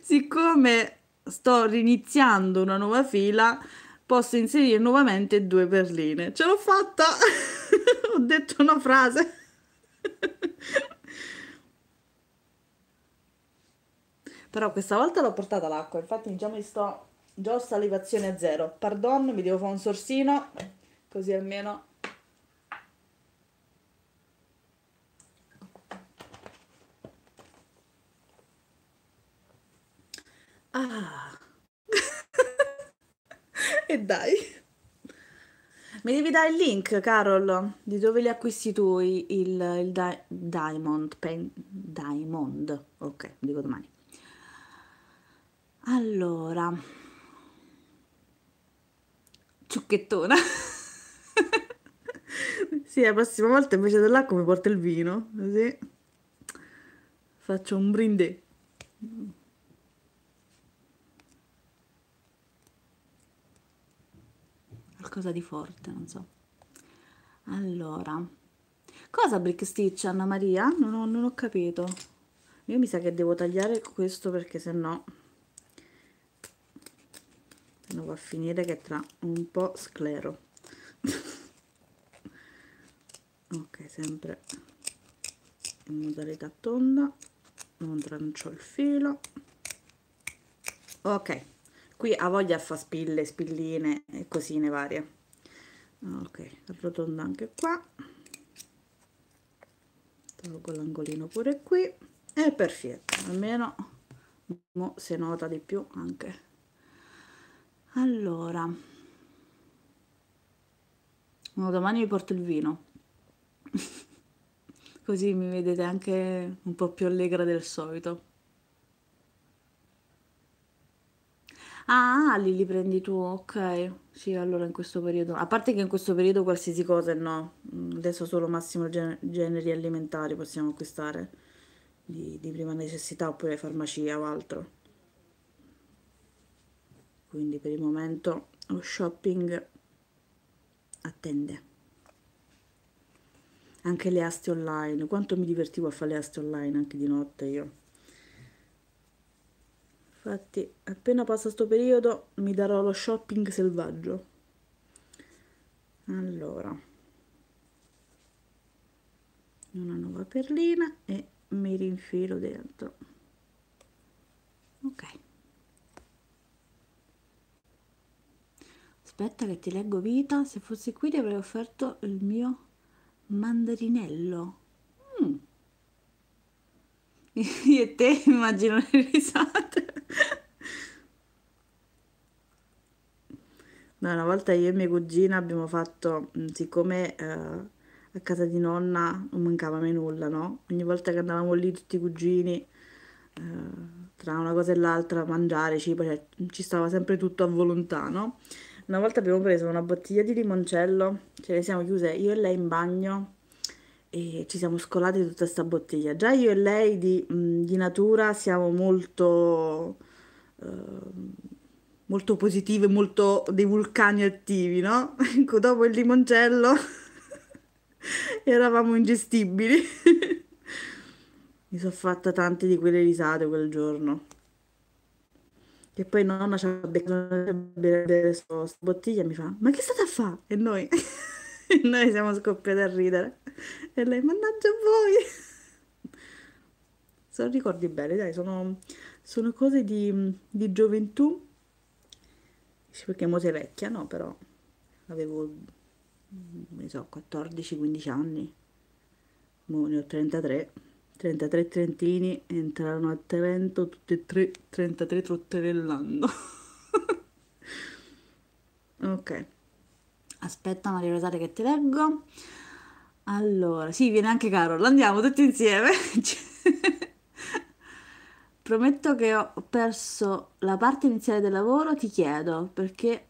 siccome sto riniziando una nuova fila, posso inserire nuovamente due perline. Ce l'ho fatta! *laughs* Ho detto una frase. Però questa volta l'ho portata l'acqua, infatti già mi sto... Già ho salivazione a zero. Pardon, mi devo fare un sorsino, così almeno Ah! *laughs* e dai. Mi devi dare il link, Carol, di dove li acquisti tu il, il, di Diamond Pen Diamond. Ok, dico domani. Allora. Ciucchettona. *laughs* sì, la prossima volta invece dell'acqua mi porto il vino, così faccio un brindè. qualcosa di forte, non so. Allora, cosa Brick Stitch, Anna Maria? Non ho, non ho capito. Io mi sa che devo tagliare questo perché sennò, sennò va a finire che tra un po' sclero. *laughs* ok, sempre in modalità tonda, non trancio il filo. Ok qui ha voglia a fa spille, spilline e cosine varie. Ok, arrotondo anche qua. Tolgo l'angolino pure qui. E perfetto, almeno mo si nota di più anche. Allora, no, domani vi porto il vino. *laughs* Così mi vedete anche un po' più allegra del solito. Ah, li, li prendi tu, ok. Sì, allora in questo periodo, a parte che in questo periodo qualsiasi cosa è no, mm, adesso solo massimo gen- generi alimentari possiamo acquistare di, di prima necessità oppure farmacia o altro. Quindi per il momento lo shopping attende. Anche le aste online, quanto mi divertivo a fare le aste online anche di notte io. Infatti, appena passa questo periodo, mi darò lo shopping selvaggio. Allora, una nuova perlina e mi rinfilo dentro. Ok. Aspetta che ti leggo vita, se fossi qui ti avrei offerto il mio mandarinello. Io e te *laughs* immagino le risate. No, una volta io e mia cugina abbiamo fatto, mm, siccome eh, a casa di nonna non mancava mai nulla, no? Ogni volta che andavamo lì tutti i cugini, eh, tra una cosa e l'altra, mangiare, cibo, cioè ci stava sempre tutto a volontà, no? Una volta abbiamo preso una bottiglia di limoncello, ce le siamo chiuse io e lei in bagno e ci siamo scolati tutta questa bottiglia. Già io e lei di, di natura siamo molto, eh, molto positive, molto dei vulcani attivi, no? Dopo il limoncello eravamo ingestibili. Mi sono fatta tante di quelle risate quel giorno. Che poi nonna ci ha beccato questa bottiglia e mi fa: Ma che state a fare? E noi. *laughs* Noi siamo scoppiate a ridere. E lei, mannaggia voi! se *laughs* lo ricordi bene dai, sono, sono cose di, di gioventù. Sì, perché mo sei vecchia, no, però avevo, ne so, 14-15 anni. Mo ne ho 33. 33 trentini entrarono a Trento, tutte e tre, 33 trotterellando. *laughs* ok. Aspetta Maria Rosaria che ti leggo. Allora, sì, viene anche Carol, andiamo tutti insieme. *laughs* Prometto che ho perso la parte iniziale del lavoro, ti chiedo, perché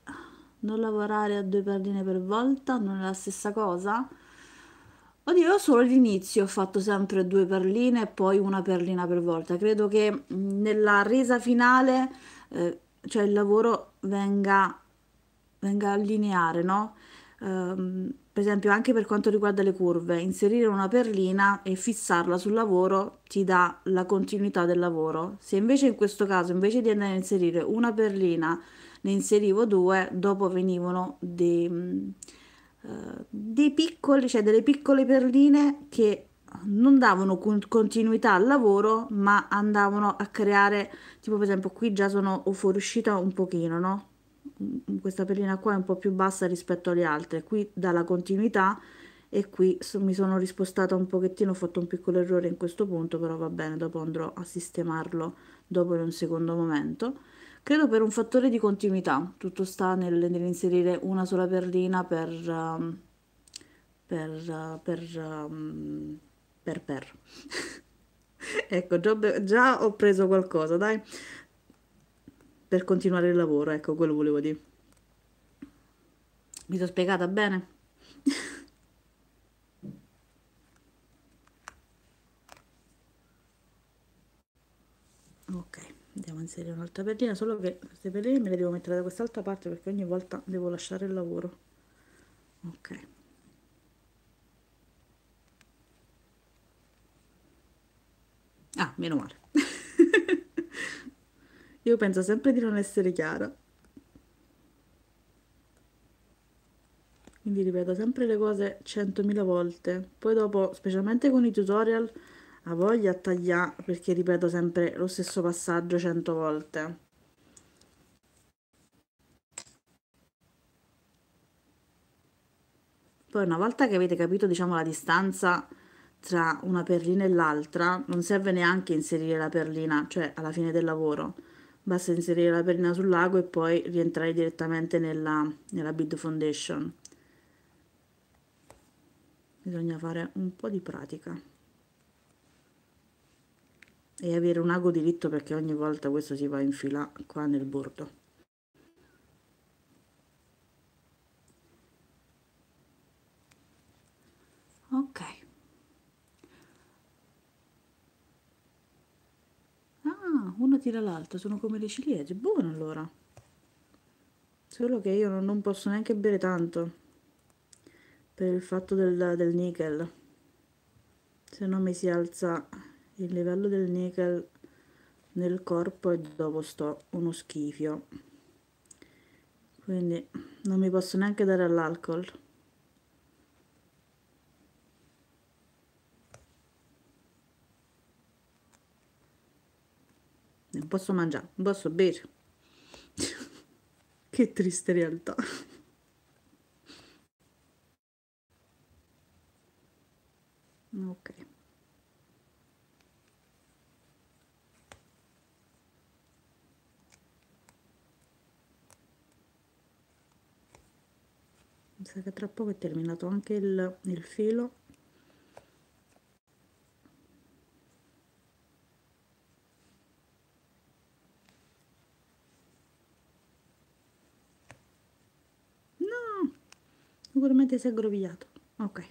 non lavorare a due perline per volta non è la stessa cosa? Oddio, io solo all'inizio ho fatto sempre due perline e poi una perlina per volta. Credo che mm, nella resa finale, eh, cioè il lavoro venga, venga lineare, no? Um, per esempio anche per quanto riguarda le curve, inserire una perlina e fissarla sul lavoro ti dà la continuità del lavoro. Se invece in questo caso, invece di andare a inserire una perlina, ne inserivo due, dopo venivano dei, uh, dei piccoli, cioè delle piccole perline che non davano continuità al lavoro, ma andavano a creare, tipo per esempio qui già sono fuoriuscita un pochino, no? Mm, questa perlina qua è un po' più bassa rispetto alle altre, qui dalla continuità e qui mi sono rispostata un pochettino, ho fatto un piccolo errore in questo punto, però va bene, dopo andrò a sistemarlo dopo in un secondo momento. Credo per un fattore di continuità, tutto sta nel, nell'inserire una sola perlina per... Um, per, uh, per, um, per, per. *laughs* ecco, già, già ho preso qualcosa, dai per continuare il lavoro, ecco, quello volevo dire. Mi sono spiegata bene? ok, andiamo a inserire un'altra perlina, solo che queste perline me le devo mettere da quest'altra parte perché ogni volta devo lasciare il lavoro. Ok. Ah, meno male. *laughs* Io penso sempre di non essere chiara. Quindi ripeto sempre le cose centomila volte. Poi dopo, specialmente con i tutorial, a voglia a tagliare perché ripeto sempre lo stesso passaggio cento volte. Poi una volta che avete capito, diciamo, la distanza tra una perlina e l'altra, non serve neanche inserire la perlina, cioè alla fine del lavoro basta inserire la perina sul lago e poi rientrare direttamente nella, nella bead foundation bisogna fare un po' di pratica e avere un ago diritto perché ogni volta questo si va a infilare qua nel bordo ok una tira l'altra sono come le ciliegie buona allora solo che io non posso neanche bere tanto per il fatto del, del nickel se no mi si alza il livello del nickel nel corpo e dopo sto uno schifio quindi non mi posso neanche dare all'alcol non eh, posso mangiare, non posso bere. *laughs* che triste realtà. ok. Mi sa che tra poco è terminato anche il, il filo. veramente si è aggrovigliato ok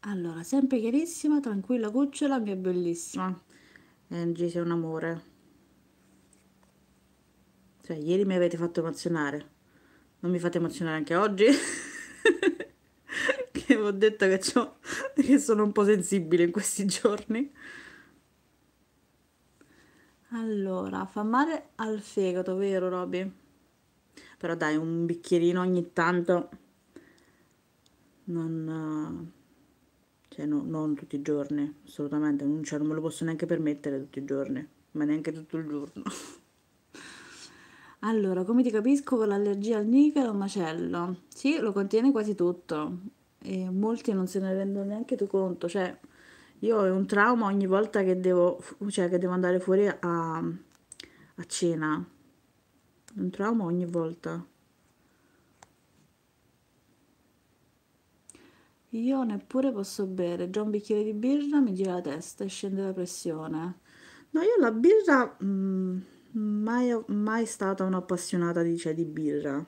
allora sempre chiarissima tranquilla cucciola mia bellissima Angie sei un amore cioè ieri mi avete fatto emozionare non mi fate emozionare anche oggi *laughs* che vi ho detto che, che sono un po' sensibile in questi giorni allora, fa male al fegato, vero Roby? Però dai, un bicchierino ogni tanto non... Eh, cioè, no, non tutti i giorni, assolutamente, non, cioè, non me lo posso neanche permettere tutti i giorni, ma neanche tutto il giorno. *laughs* Allora, come ti capisco con l'allergia al nickel o macello? Sì, lo contiene quasi tutto e molti non se ne rendono neanche tu conto, cioè io ho un trauma ogni volta che devo, cioè, che devo andare fuori a, a cena. Un trauma ogni volta. Io neppure posso bere. Già un bicchiere di birra mi gira la testa e scende la pressione. No, io la birra mh, mm, mai, mai stata un'appassionata di, cioè, di birra.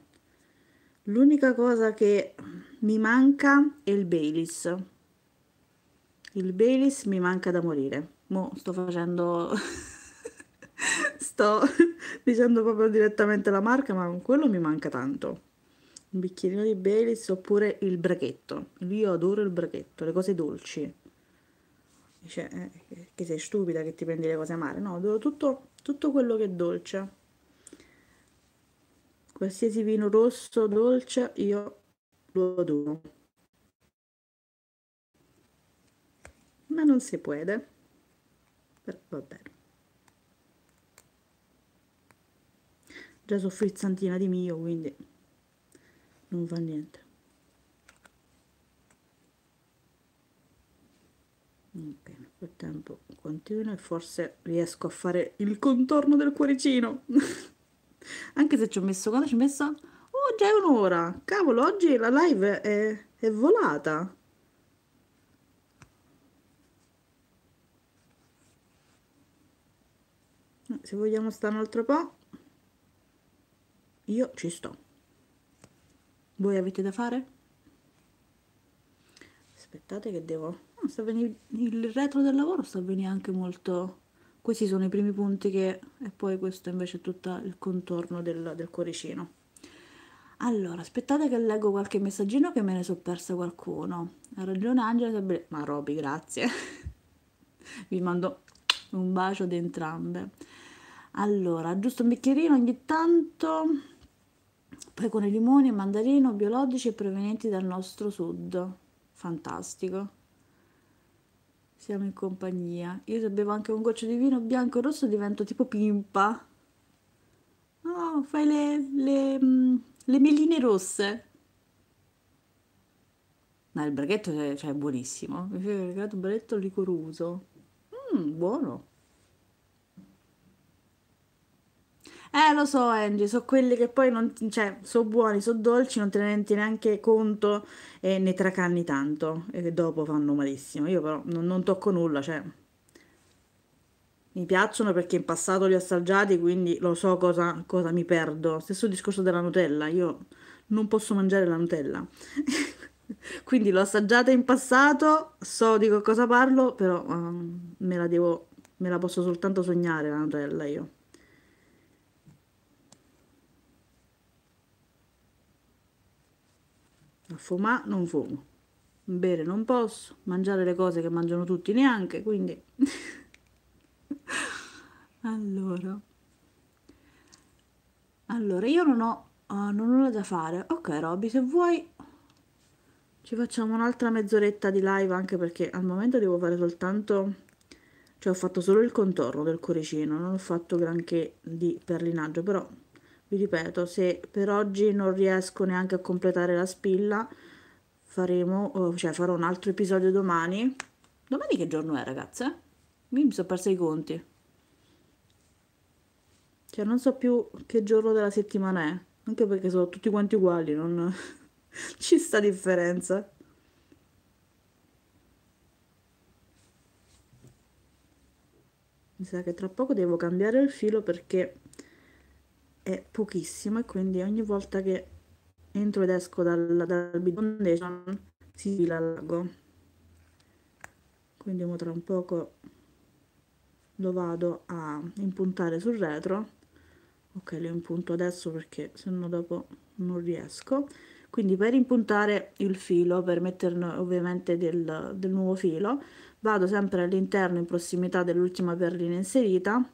L'unica cosa che mi manca è il Baileys. Il Belis mi manca da morire. Mo sto facendo... *laughs* sto dicendo proprio direttamente la marca, ma quello mi manca tanto. Un bicchierino di Belis oppure il brachetto. Io adoro il brachetto, le cose dolci. Dice, eh, che sei stupida che ti prendi le cose amare. No, adoro tutto, tutto quello che è dolce. Qualsiasi vino rosso, dolce, io lo adoro. ma non si può però vabbè già sono frizzantina di mio quindi non fa niente ok nel frattempo continuo e forse riesco a fare il contorno del cuoricino *laughs* anche se ci ho messo quando ci ho messo oh già è un'ora cavolo oggi la live è, è volata se vogliamo stare un altro po' io ci sto voi avete da fare? aspettate che devo oh, sta venendo il retro del lavoro sta venendo anche molto questi sono i primi punti che e poi questo invece è tutto il contorno del, del cuoricino allora aspettate che leggo qualche messaggino che me ne so persa qualcuno ha ragione Angela ma Roby grazie *laughs* vi mando un bacio ad entrambe allora giusto un bicchierino ogni tanto poi con i limoni e mandarino biologici provenienti dal nostro sud fantastico siamo in compagnia io se bevo anche un goccio di vino bianco e rosso divento tipo pimpa oh, fai le, le, mm, le meline rosse No, il braghetto cioè, è buonissimo. Mi fai regalato un braghetto licoruso. Mm, buono. Eh, lo so, Angie, sono quelli che poi non, cioè, so buoni, sono dolci, non te ne rendi neanche conto e ne tracanni tanto e che dopo fanno malissimo. Io però non, non tocco nulla, cioè. Mi piacciono perché in passato li ho assaggiati, quindi lo so cosa, cosa mi perdo. Stesso discorso della Nutella, io non posso mangiare la Nutella. *laughs* quindi l'ho assaggiata in passato, so di cosa parlo, però um, me la devo me la posso soltanto sognare la Nutella io. A fumare ah, non fumo, bere non posso, mangiare le cose che mangiano tutti neanche, quindi... *laughs* allora... Allora, io non ho, uh, non ho nulla da fare. Ok, Robby, se vuoi ci facciamo un'altra mezz'oretta di live anche perché al momento devo fare soltanto cioè ho fatto solo il contorno del cuoricino non ho fatto granché di perlinaggio però vi ripeto se per oggi non riesco neanche a completare la spilla faremo cioè farò un altro episodio domani domani che giorno è ragazze? mi sono persa i conti cioè non so più che giorno della settimana è anche perché sono tutti quanti uguali non *laughs* ci sta differenza mi sa che tra poco devo cambiare il filo perché è pochissimo e quindi ogni volta che entro ed esco dal, dal bidon si fila al lago. Quindi tra un poco lo vado a impuntare sul retro. Ok, lo impunto adesso perché sennò dopo non riesco. Quindi per impuntare il filo, per metterne ovviamente del, del nuovo filo, vado sempre all'interno in prossimità dell'ultima perlina inserita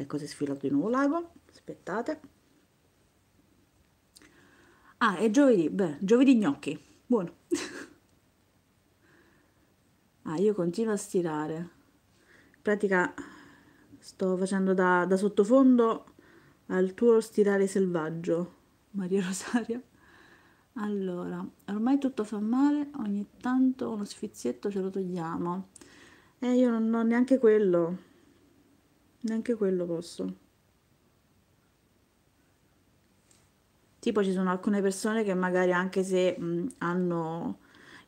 ecco si è sfilato di nuovo l'aiba aspettate ah è giovedì beh giovedì gnocchi buono *laughs* ah io continuo a stirare in pratica sto facendo da, da sottofondo al tuo stirare selvaggio Maria Rosaria allora, ormai tutto fa male, ogni tanto uno sfizietto ce lo togliamo. E eh, io non ho neanche quello neanche quello posso tipo ci sono alcune persone che magari anche se mh, hanno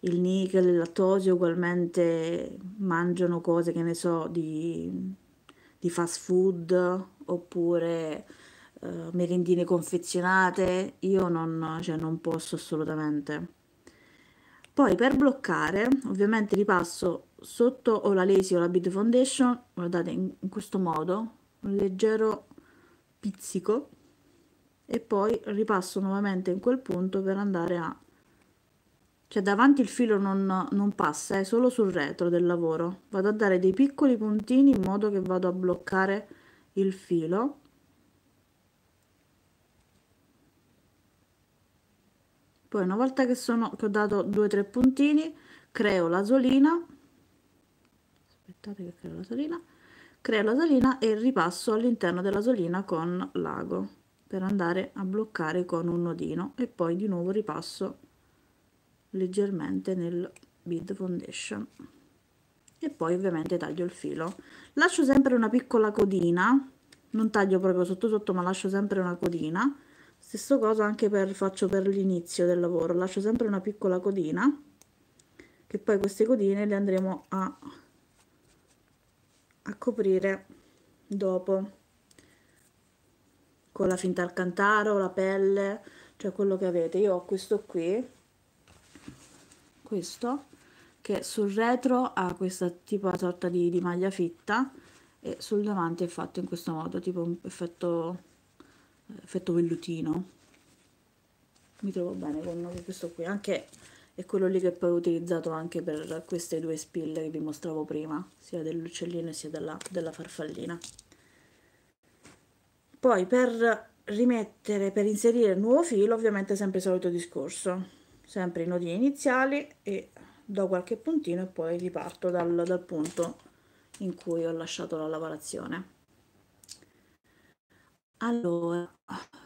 il nickel, il lattosio, ugualmente mangiano cose che ne so di, di fast food oppure eh, merendine confezionate, io non, cioè, non posso assolutamente. Poi per bloccare, ovviamente ripasso sotto ho la Lazy o la Beat Foundation, guardate in, in questo modo, un leggero pizzico e poi ripasso nuovamente in quel punto per andare a cioè davanti il filo non, non passa, è solo sul retro del lavoro. Vado a dare dei piccoli puntini in modo che vado a bloccare il filo. Poi una volta che, sono, che ho dato due o tre puntini, creo l'asolina aspettate che creo la solina creo la solina e ripasso all'interno della solina con l'ago per andare a bloccare con un nodino e poi di nuovo ripasso leggermente nel bead foundation e poi ovviamente taglio il filo lascio sempre una piccola codina non taglio proprio sotto sotto ma lascio sempre una codina stesso cosa anche per faccio per l'inizio del lavoro lascio sempre una piccola codina che poi queste codine le andremo a a coprire dopo con la finta alcantara o la pelle cioè quello che avete io ho questo qui questo che sul retro ha questa tipo una sorta di, di maglia fitta e sul davanti è fatto in questo modo tipo un effetto effetto vellutino mi trovo bene con questo qui anche è quello lì che poi ho utilizzato anche per queste due spille che vi mostravo prima, sia dell'uccellino sia della, della farfallina. Poi per rimettere, per inserire il nuovo filo, ovviamente sempre il solito discorso, sempre i nodi iniziali e do qualche puntino e poi riparto dal, dal punto in cui ho lasciato la lavorazione. Allora,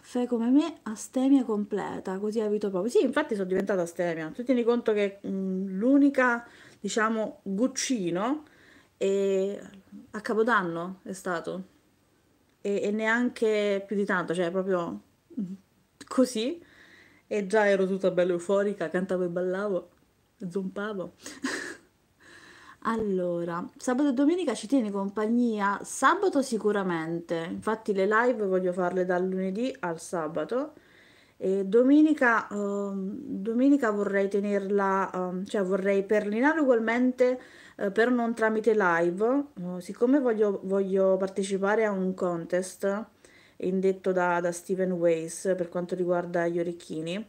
fai come me, astemia completa, così evito proprio. Sì, infatti sono diventata astemia. Tu tieni conto che mh, mhmm, l'unica, diciamo, guccino è a Capodanno è stato. E, e neanche più di tanto, cioè proprio mhmm, così. E già ero tutta bella euforica, cantavo e ballavo, zompavo. *laughs* Allora, sabato e domenica ci tieni compagnia? Sabato sicuramente, infatti le live voglio farle dal lunedì al sabato. E domenica, ehm, domenica vorrei tenerla, ehm, cioè vorrei perlinare ugualmente eh, per non tramite live, eh, siccome voglio, voglio partecipare a un contest indetto da, da Steven Weiss per quanto riguarda gli orecchini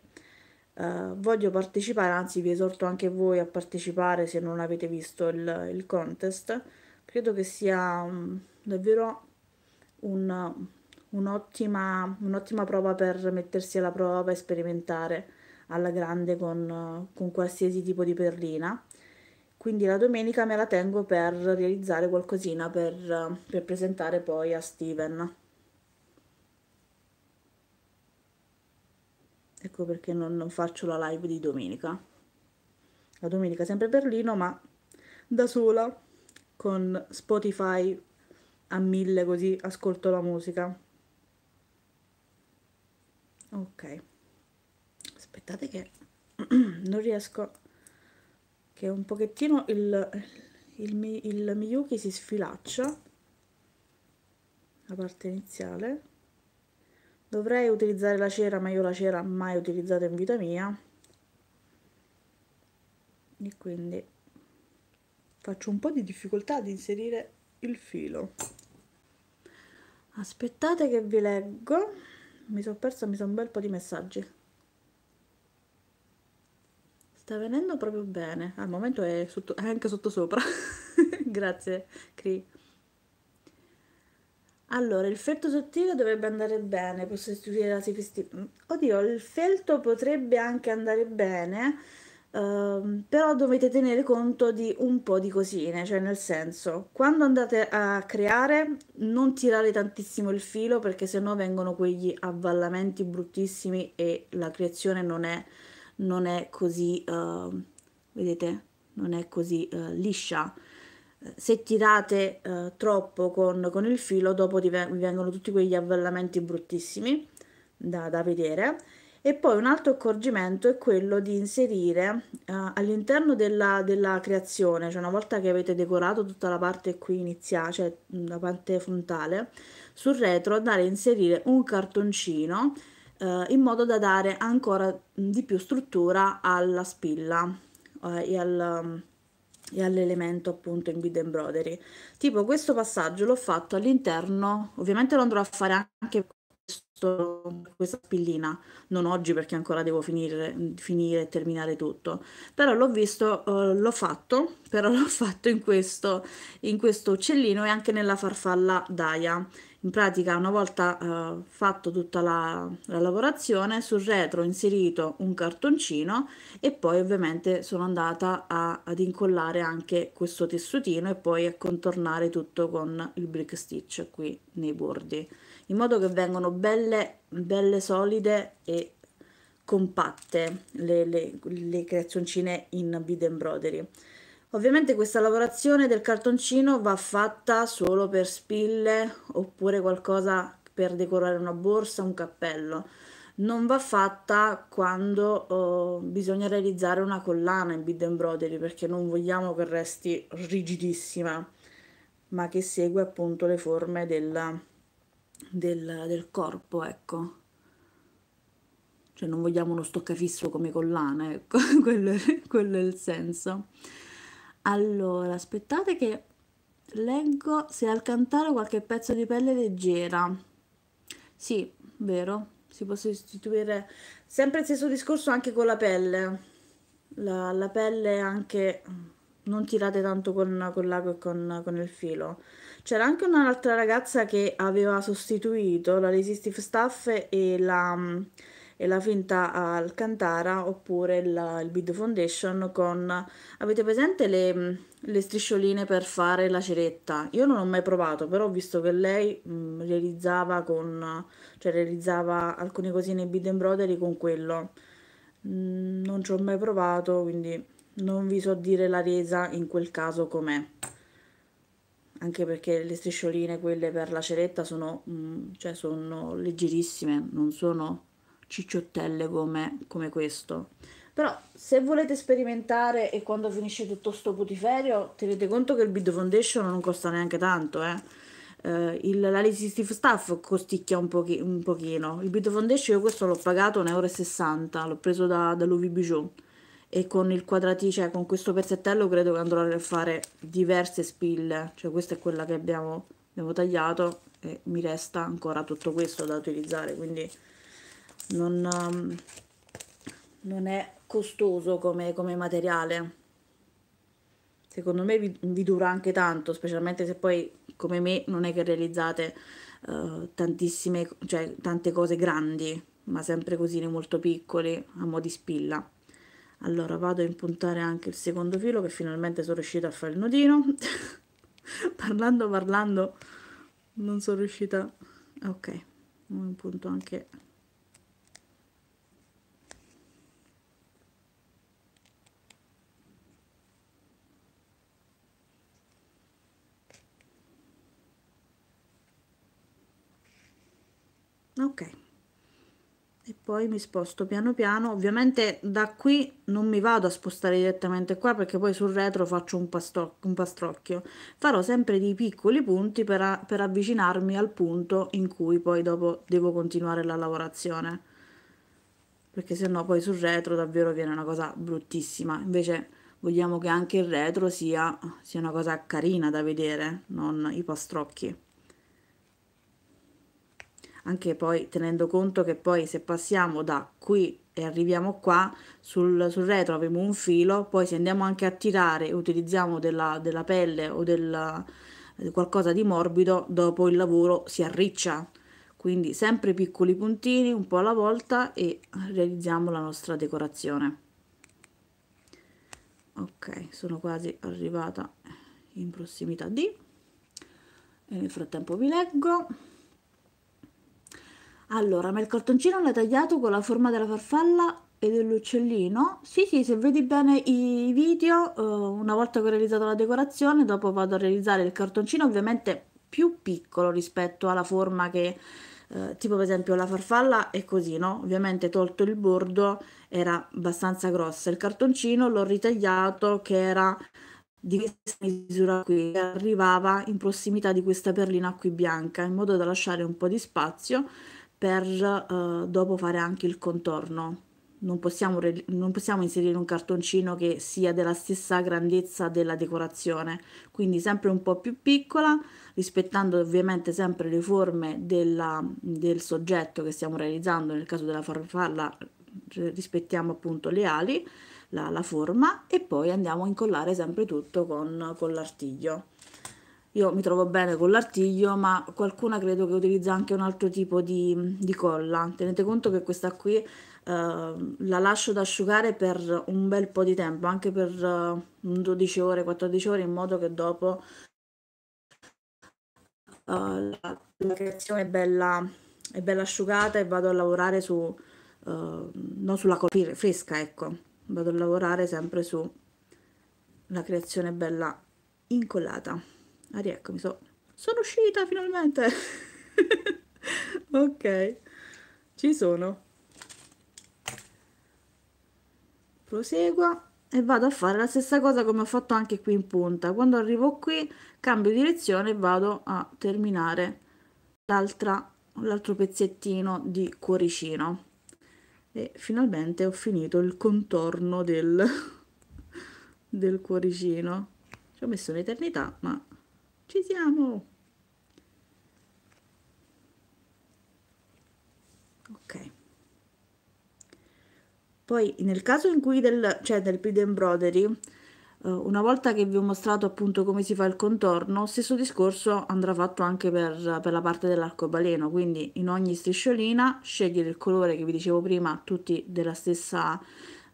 eh, voglio partecipare, anzi vi esorto anche voi a partecipare se non avete visto il, il contest, credo che sia um, davvero un, un'ottima, un'ottima prova per mettersi alla prova e sperimentare alla grande con, con qualsiasi tipo di perlina quindi la domenica me la tengo per realizzare qualcosina per, per presentare poi a Steven. ecco perché non, non faccio la live di domenica la domenica sempre Berlino ma da sola con Spotify a mille così ascolto la musica ok aspettate che *clears throat* non riesco che un pochettino il, il, il, il Miyuki si sfilaccia la parte iniziale dovrei utilizzare la cera ma io la cera mai utilizzata in vita mia e quindi faccio un po' di difficoltà ad inserire il filo aspettate che vi leggo mi sono persa mi sono un bel po' di messaggi sta venendo proprio bene al momento è, sotto, è anche sottosopra *laughs* grazie Cree allora, il feltro sottile dovrebbe andare bene per sostituire la sifistina. Mm, oddio, il feltro potrebbe anche andare bene, ehm, però dovete tenere conto di un po' di cosine, cioè nel senso, quando andate a creare non tirare tantissimo il filo perché sennò vengono quegli avvallamenti bruttissimi e la creazione non è, non è così, eh, vedete, non è così eh, liscia se tirate eh, troppo con, con, il filo dopo vi vengono tutti quegli avvallamenti bruttissimi da, da, vedere e poi un altro accorgimento è quello di inserire eh, all'interno della, della, creazione cioè una volta che avete decorato tutta la parte qui iniziale cioè la parte frontale sul retro andare a inserire un cartoncino eh, in modo da dare ancora di più struttura alla spilla eh, e al e all'elemento appunto in guida embroidery. Tipo questo passaggio l'ho fatto all'interno, ovviamente lo andrò a fare anche questo, questa spillina, non oggi perché ancora devo finire, finire e terminare tutto, però l'ho visto, uh, l'ho fatto, però *laughs* l'ho fatto in questo, in questo uccellino e anche nella farfalla d'aia in pratica una volta eh, fatto tutta la, la, lavorazione sul retro ho inserito un cartoncino e poi ovviamente sono andata a, ad incollare anche questo tessutino e poi a contornare tutto con il brick stitch qui nei bordi in modo che vengano belle belle solide e compatte le, le, le creazioncine in bead embroidery Ovviamente questa lavorazione del cartoncino va fatta solo per spille oppure qualcosa per decorare una borsa, un cappello. Non va fatta quando oh, bisogna realizzare una collana in bid embroidery perché non vogliamo che resti rigidissima ma che segue appunto le forme del, del, del corpo, ecco. Cioè non vogliamo uno stoccafisso come collana, ecco, *laughs* quello, quello è il senso. Allora, aspettate che leggo se al cantare qualche pezzo di pelle leggera. Sì, vero, si può sostituire sempre il stesso discorso anche con la pelle. La, la pelle anche non tirate tanto con, con l'ago e con, con, il filo. C'era anche un'altra ragazza che aveva sostituito la resistive staff e la e la finta Alcantara oppure il, il Bid Foundation con... Avete presente le, le, striscioline per fare la ceretta? Io non ho mai provato, però ho visto che lei mh, mm, realizzava con... cioè realizzava alcune cosine Bid and Brodery con quello. Mm, non ci ho mai provato, quindi non vi so dire la resa in quel caso com'è anche perché le striscioline quelle per la ceretta sono, mm, cioè sono leggerissime, non sono cicciottelle come, come questo. Però se volete sperimentare e quando finisce tutto sto putiferio, tenete conto che il Bid Foundation non costa neanche tanto, eh. Uh, il, la Lazy Stiff Staff costicchia un, pochi, un pochino. Il Bit Foundation io questo l'ho pagato 1,60 euro, l'ho preso da, dall'UV Bijou e con il quadratino, cioè con questo pezzettello credo che andrò a fare diverse spille, cioè questa è quella che abbiamo, abbiamo tagliato e mi resta ancora tutto questo da utilizzare, quindi non, um, non è costoso come, come materiale secondo me vi, vi, dura anche tanto, specialmente se poi come me non è che realizzate uh, tantissime, cioè tante cose grandi, ma sempre cosine molto piccoli a mo' di spilla. Allora vado a impuntare anche il secondo filo che finalmente sono riuscita a fare il nodino. *laughs* parlando parlando non sono riuscita. Ok, impunto anche ok e poi mi sposto piano piano ovviamente da qui non mi vado a spostare direttamente qua perché poi sul retro faccio un, un pastrocchio farò sempre dei piccoli punti per, per avvicinarmi al punto in cui poi dopo devo continuare la lavorazione perché sennò poi sul retro davvero viene una cosa bruttissima invece vogliamo che anche il retro sia, sia una cosa carina da vedere non i pastrocchi anche poi tenendo conto che poi se passiamo da qui e arriviamo qua, sul, sul retro avremo un filo, poi se andiamo anche a tirare utilizziamo della, della pelle o del, eh, qualcosa di morbido, dopo il lavoro si arriccia. Quindi sempre piccoli puntini, un po' alla volta e realizziamo la nostra decorazione. Ok, sono quasi arrivata in prossimità di... E nel frattempo vi leggo. Allora, ma il cartoncino l'hai tagliato con la forma della farfalla e dell'uccellino? Sì, sì, se vedi bene i video, eh, una volta che ho realizzato la decorazione, dopo vado a realizzare il cartoncino ovviamente più piccolo rispetto alla forma che, eh, tipo per esempio la farfalla è così, no? Ovviamente tolto il bordo era abbastanza grossa, il cartoncino l'ho ritagliato che era di questa misura qui che arrivava in prossimità di questa perlina qui bianca in modo da lasciare un po' di spazio per eh, dopo fare anche il contorno. Non possiamo, non possiamo inserire un cartoncino che sia della stessa grandezza della decorazione, quindi sempre un po' più piccola, rispettando ovviamente sempre le forme della, del soggetto che stiamo realizzando, nel caso della farfalla eh, rispettiamo appunto le ali, la, la forma e poi andiamo a incollare sempre tutto con, con l'artiglio. Io mi trovo bene con l'artiglio, ma qualcuna credo che utilizza anche un altro tipo di, di colla. Tenete conto che questa qui eh, la lascio ad asciugare per un bel po' di tempo, anche per eh, 12 ore, 14 ore, in modo che dopo eh, la, creazione è bella, è bella, asciugata e vado a lavorare su, eh, non sulla colla fresca, ecco, vado a lavorare sempre sulla creazione bella incollata. Ah, rieccomi, so. sono uscita finalmente! *laughs* ok, ci sono. Prosegua e vado a fare la stessa cosa come ho fatto anche qui in punta. Quando arrivo qui cambio direzione e vado a terminare l'altro pezzettino di cuoricino. E finalmente ho finito il contorno del, *laughs* del cuoricino. Ci ho messo un'eternità, ma ci siamo! Ok. Poi nel caso in cui del, cioè del pleat embroidery, eh, una volta che vi ho mostrato appunto come si fa il contorno, stesso discorso andrà fatto anche per, per la parte dell'arcobaleno, quindi in ogni strisciolina scegliere il colore che vi dicevo prima, tutti della stessa,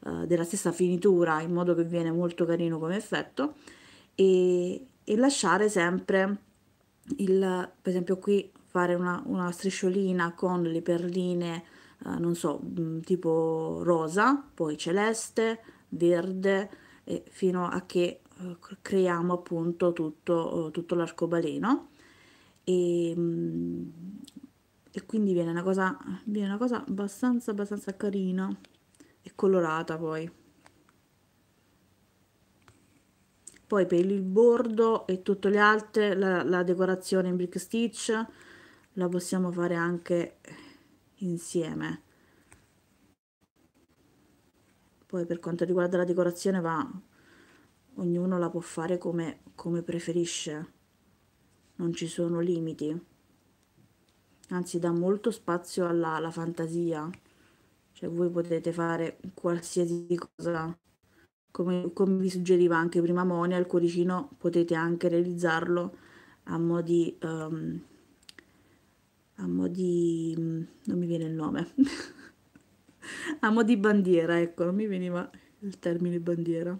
eh, della stessa finitura, in modo che viene molto carino come effetto, e, e lasciare sempre il, per esempio qui fare una, una strisciolina con le perline, eh, non so, mm, tipo rosa, poi celeste, verde, eh, fino a che eh, creiamo appunto tutto, eh, tutto l'arcobaleno. E, mm, e quindi viene una cosa, viene una cosa abbastanza, abbastanza carina e colorata poi. poi per il bordo e tutte le altre la, la decorazione in brick stitch la possiamo fare anche insieme poi per quanto riguarda la decorazione va ognuno la può fare come, come preferisce non ci sono limiti anzi dà molto spazio alla, alla fantasia cioè voi potete fare qualsiasi cosa come, come vi suggeriva anche prima Monia, il cuoricino potete anche realizzarlo a mo' di... Um, a mo' di... Mm, non mi viene il nome *laughs* a mo' di bandiera, ecco, non mi veniva il termine bandiera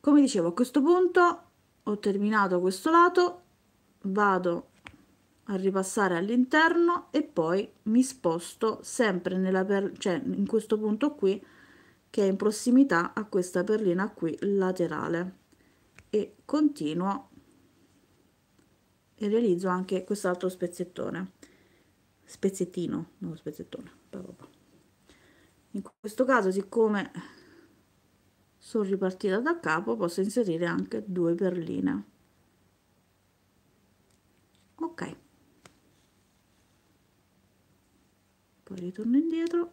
come dicevo a questo punto ho terminato questo lato vado a ripassare all'interno e poi mi sposto sempre nella per cioè in questo punto qui che è in prossimità a questa perlina qui laterale e continuo e realizzo anche quest'altro spezzettone spezzettino non spezzettone in questo caso siccome sono ripartita da capo posso inserire anche due perline ok poi ritorno indietro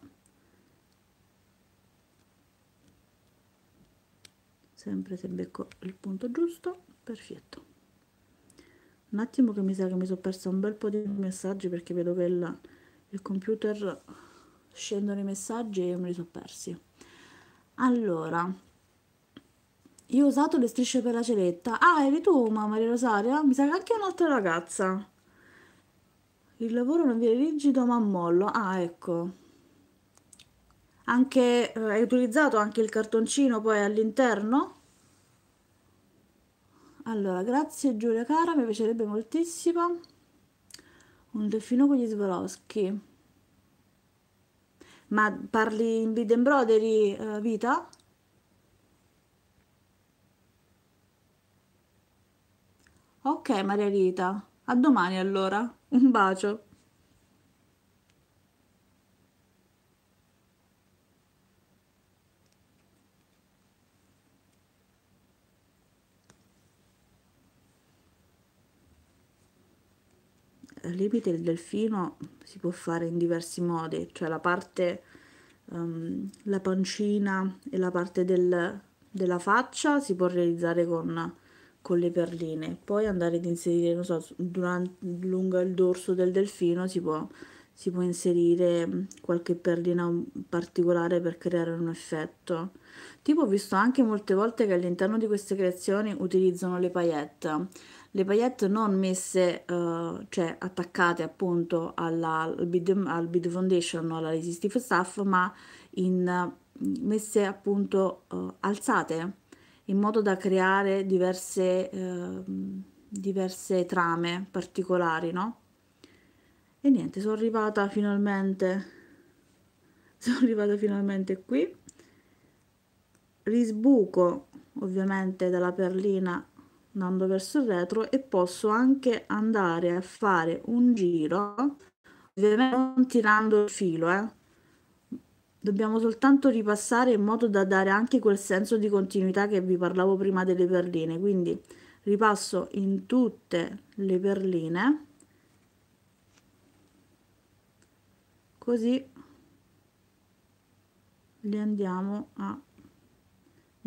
sempre se becco il punto giusto perfetto un attimo che mi sa che mi sono persa un bel po' di messaggi perché vedo che il, il computer scendono i messaggi e io me li sono persi allora io ho usato le strisce per la celetta ah eri tu ma Maria Rosaria? mi sa che anche un'altra ragazza il lavoro non viene rigido ma mollo ah ecco anche, eh, hai utilizzato anche il cartoncino poi all'interno allora grazie Giulia cara mi piacerebbe moltissimo un delfino con gli Swarovski ma parli in Bid Embroidery uh, eh, Vita? ok Maria Rita a domani allora un bacio al limite il delfino si può fare in diversi modi, cioè la parte, um, la pancina e la parte del, della faccia si può realizzare con, con, le perline, poi andare ad inserire, non so, durante, lungo il dorso del delfino si può, si può inserire qualche perlina particolare per creare un effetto. Tipo ho visto anche molte volte che all'interno di queste creazioni utilizzano le paillette le paillette non messe, eh, cioè attaccate appunto alla, al, bead, al bead foundation o alla resistive stuff, ma in, eh, messe appunto eh, alzate in modo da creare diverse, eh, diverse trame particolari, no? E niente, sono arrivata finalmente, *laughs* sono arrivata finalmente qui. Risbuco ovviamente dalla perlina andando verso il retro e posso anche andare a fare un giro, ovviamente non tirando il filo, eh. Dobbiamo soltanto ripassare in modo da dare anche quel senso di continuità che vi parlavo prima delle perline, quindi ripasso in tutte le perline, così le andiamo a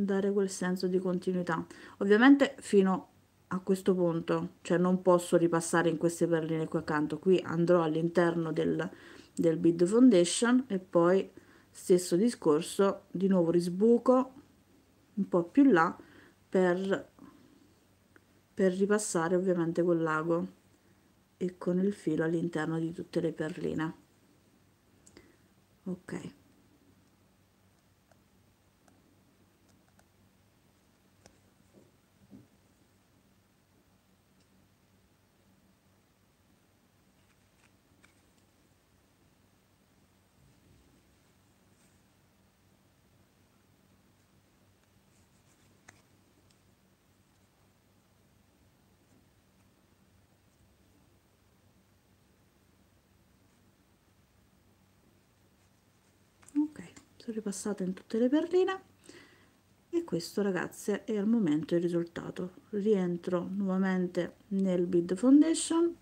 dare quel senso di continuità ovviamente fino a questo punto cioè non posso ripassare in queste perline qua accanto qui andrò all'interno del, del bead foundation e poi stesso discorso di nuovo risbuco un po' più là per, per ripassare ovviamente col lago e con il filo all'interno di tutte le perline ok sono ripassata in tutte le perline e questo ragazze è al momento il risultato rientro nuovamente nel bead foundation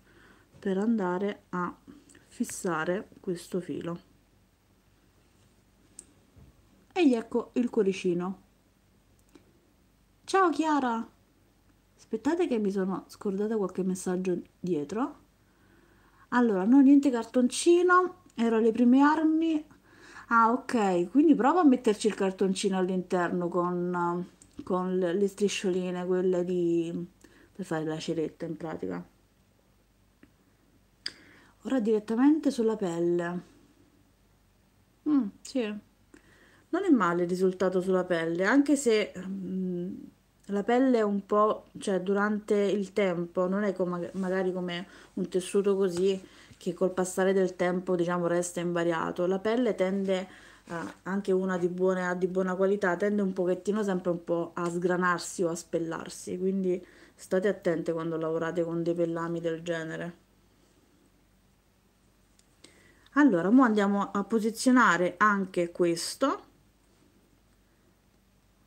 per andare a fissare questo filo e gli ecco il cuoricino ciao Chiara aspettate che mi sono scordata qualche messaggio dietro allora no niente cartoncino ero alle prime armi Ah, ok, quindi prova a metterci il cartoncino all'interno con, eh, con le striscioline, quelle di... per fare la ceretta in pratica. Ora direttamente sulla pelle. Mm, sì. Non è male il risultato sulla pelle, anche se mh, mm, la pelle è un po', cioè durante il tempo, non è come, magari come un tessuto così che col passare del tempo diciamo resta invariato. La pelle tende, eh, anche una di, buone, di buona qualità, tende un pochettino sempre un po' a sgranarsi o a spellarsi, quindi state attente quando lavorate con dei pellami del genere. Allora, ora andiamo a posizionare anche questo.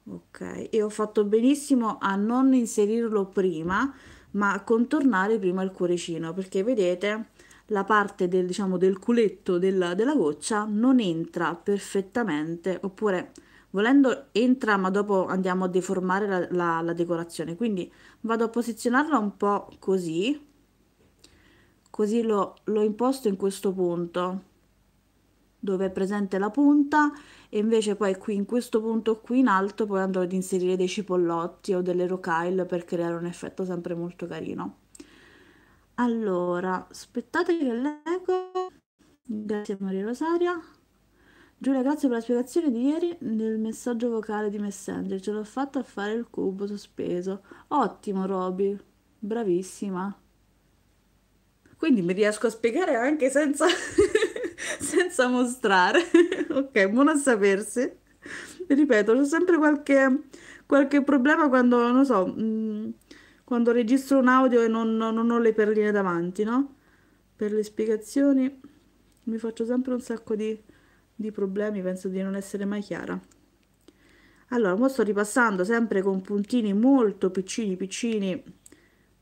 Ok, e ho fatto benissimo a non inserirlo prima, ma a contornare prima il cuoricino, perché vedete la parte del, diciamo, del culetto del, della goccia non entra perfettamente oppure volendo entra ma dopo andiamo a deformare la, la, la decorazione quindi vado a posizionarla un po' così così lo, lo imposto in questo punto dove è presente la punta e invece poi qui in questo punto qui in alto poi andrò ad inserire dei cipollotti o delle rocaille per creare un effetto sempre molto carino allora, aspettate che leggo. Grazie Maria Rosaria. Giulia, grazie per la spiegazione di ieri nel messaggio vocale di Messenger. Ce l'ho fatta a fare il cubo sospeso. Ottimo, Roby. Bravissima. Quindi mi riesco a spiegare anche senza, *laughs* senza mostrare. *laughs* ok, buono a sapersi. Ripeto, c'è sempre qualche, qualche problema quando, non so... Mh, mm, quando registro un audio e non, non ho le perline davanti, no? Per le spiegazioni mi faccio sempre un sacco di, di problemi, penso di non essere mai chiara. Allora, ora sto ripassando sempre con puntini molto piccini piccini,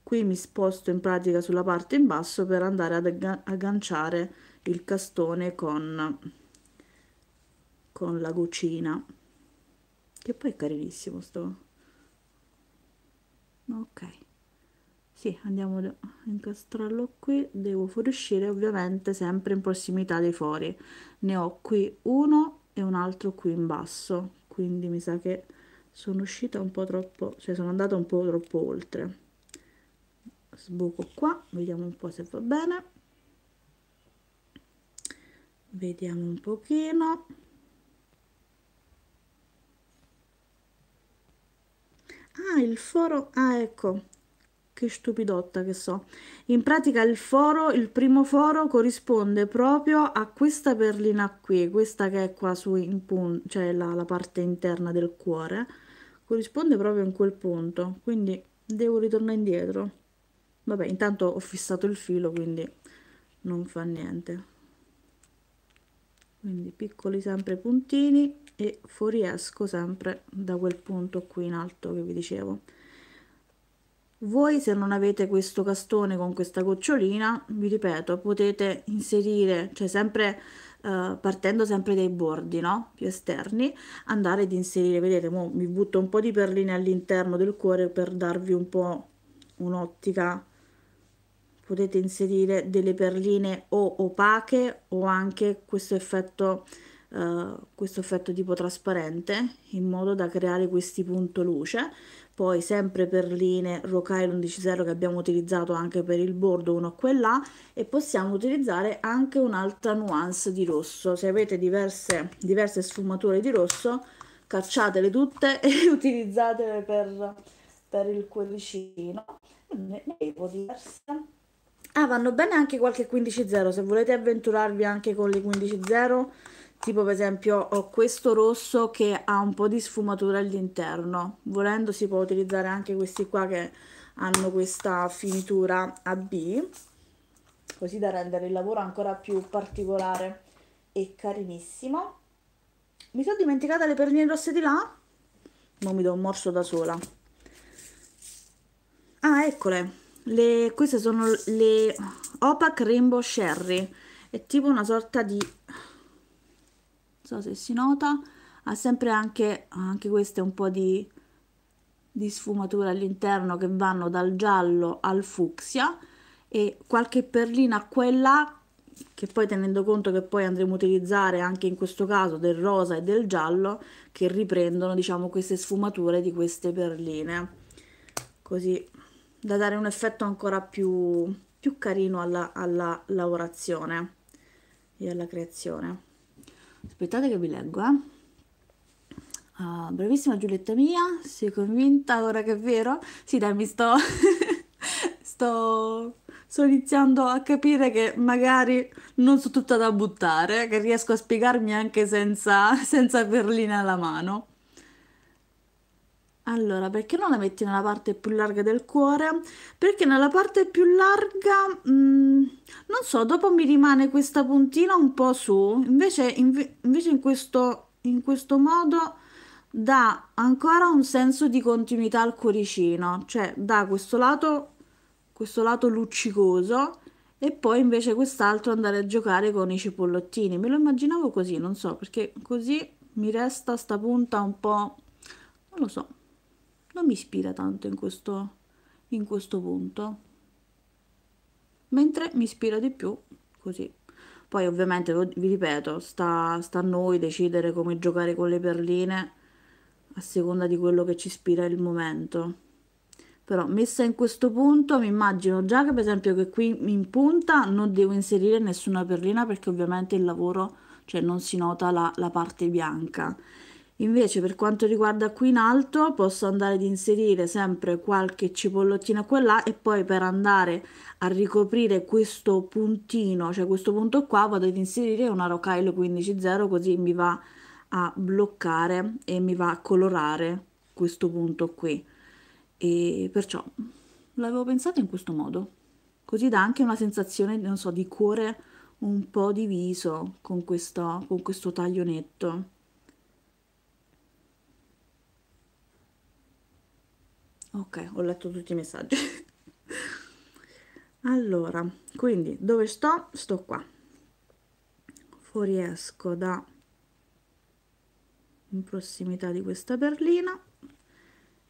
qui mi sposto in pratica sulla parte in basso per andare ad agganciare il castone con, con la cucina, che poi è carinissimo sto ok sì, andiamo a incastrarlo qui, devo fuoriuscire ovviamente sempre in prossimità dei fori. Ne ho qui uno e un altro qui in basso, quindi mi sa che sono uscita un po' troppo, cioè sono andata un po' troppo oltre. Sbuco qua, vediamo un po' se va bene. Vediamo un pochino. ah il foro ah ecco che stupidotta che so in pratica il foro il primo foro corrisponde proprio a questa perlina qui questa che è qua su in punto cioè la, la parte interna del cuore corrisponde proprio in quel punto quindi devo ritornare indietro vabbè intanto ho fissato il filo quindi non fa niente quindi piccoli sempre puntini e fuoriesco sempre da quel punto qui in alto che vi dicevo voi se non avete questo castone con questa gocciolina vi ripeto potete inserire cioè sempre eh, partendo sempre dai bordi no? più esterni andare ad inserire vedete mo vi butto un po' di perline all'interno del cuore per darvi un po' un'ottica potete inserire delle perline o opache o anche questo effetto eh, questo effetto tipo trasparente in modo da creare questi punto luce poi sempre per linee Rokai 11.0 che abbiamo utilizzato anche per il bordo uno qua e là e possiamo utilizzare anche un'altra nuance di rosso se avete diverse, diverse sfumature di rosso cacciatele tutte *laughs* e utilizzatele per, per il cuoricino ne avevo diverse ah vanno bene anche qualche 15.0 se volete avventurarvi anche con le 15.0 tipo per esempio ho questo rosso che ha un po' di sfumatura all'interno volendo si può utilizzare anche questi qua che hanno questa finitura a B così da rendere il lavoro ancora più particolare e carinissimo mi sono dimenticata le perline rosse di là non mi do un morso da sola ah eccole le, queste sono le Opac Rainbow Sherry è tipo una sorta di so se si nota, ha sempre anche, anche queste un po' di, di sfumature all'interno che vanno dal giallo al fucsia e qualche perlina qua e là che poi tenendo conto che poi andremo a utilizzare anche in questo caso del rosa e del giallo che riprendono diciamo queste sfumature di queste perline così da dare un effetto ancora più, più carino alla, alla lavorazione e alla creazione aspettate che vi leggo eh Uh, bravissima Giulietta mia, sei convinta ora che è vero? Sì, dai, mi sto... *laughs* sto... sto iniziando a capire che magari non sono tutta da buttare, che riesco a spiegarmi anche senza, senza perlina alla mano. Allora, perché non la metti nella parte più larga del cuore? Perché nella parte più larga, mm, non so, dopo mi rimane questa puntina un po' su, invece, inve invece in, questo, in questo modo dà ancora un senso di continuità al cuoricino, cioè da questo lato, questo lato luccicoso e poi invece quest'altro andare a giocare con i cipollottini. Me lo immaginavo così, non so, perché così mi resta sta punta un po', non lo so, non mi ispira tanto in questo, in questo punto, mentre mi ispira di più così. Poi ovviamente, vi ripeto, sta, sta a noi decidere come giocare con le perline a seconda di quello che ci ispira il momento però messa in questo punto mi immagino già che per esempio che qui in punta non devo inserire nessuna perlina perché ovviamente il lavoro cioè non si nota la, la parte bianca Invece per quanto riguarda qui in alto posso andare ad inserire sempre qualche cipollottina qua e là e poi per andare a ricoprire questo puntino, cioè questo punto qua, vado ad inserire una rocaille 15.0 così mi va a bloccare e mi va a colorare questo punto qui. E perciò l'avevo pensato in questo modo. Così dà anche una sensazione, non so, di cuore un po' diviso con questo, con questo taglionetto. ok ho letto tutti i messaggi *laughs* allora quindi dove sto sto qua fuoriesco da in prossimità di questa berlina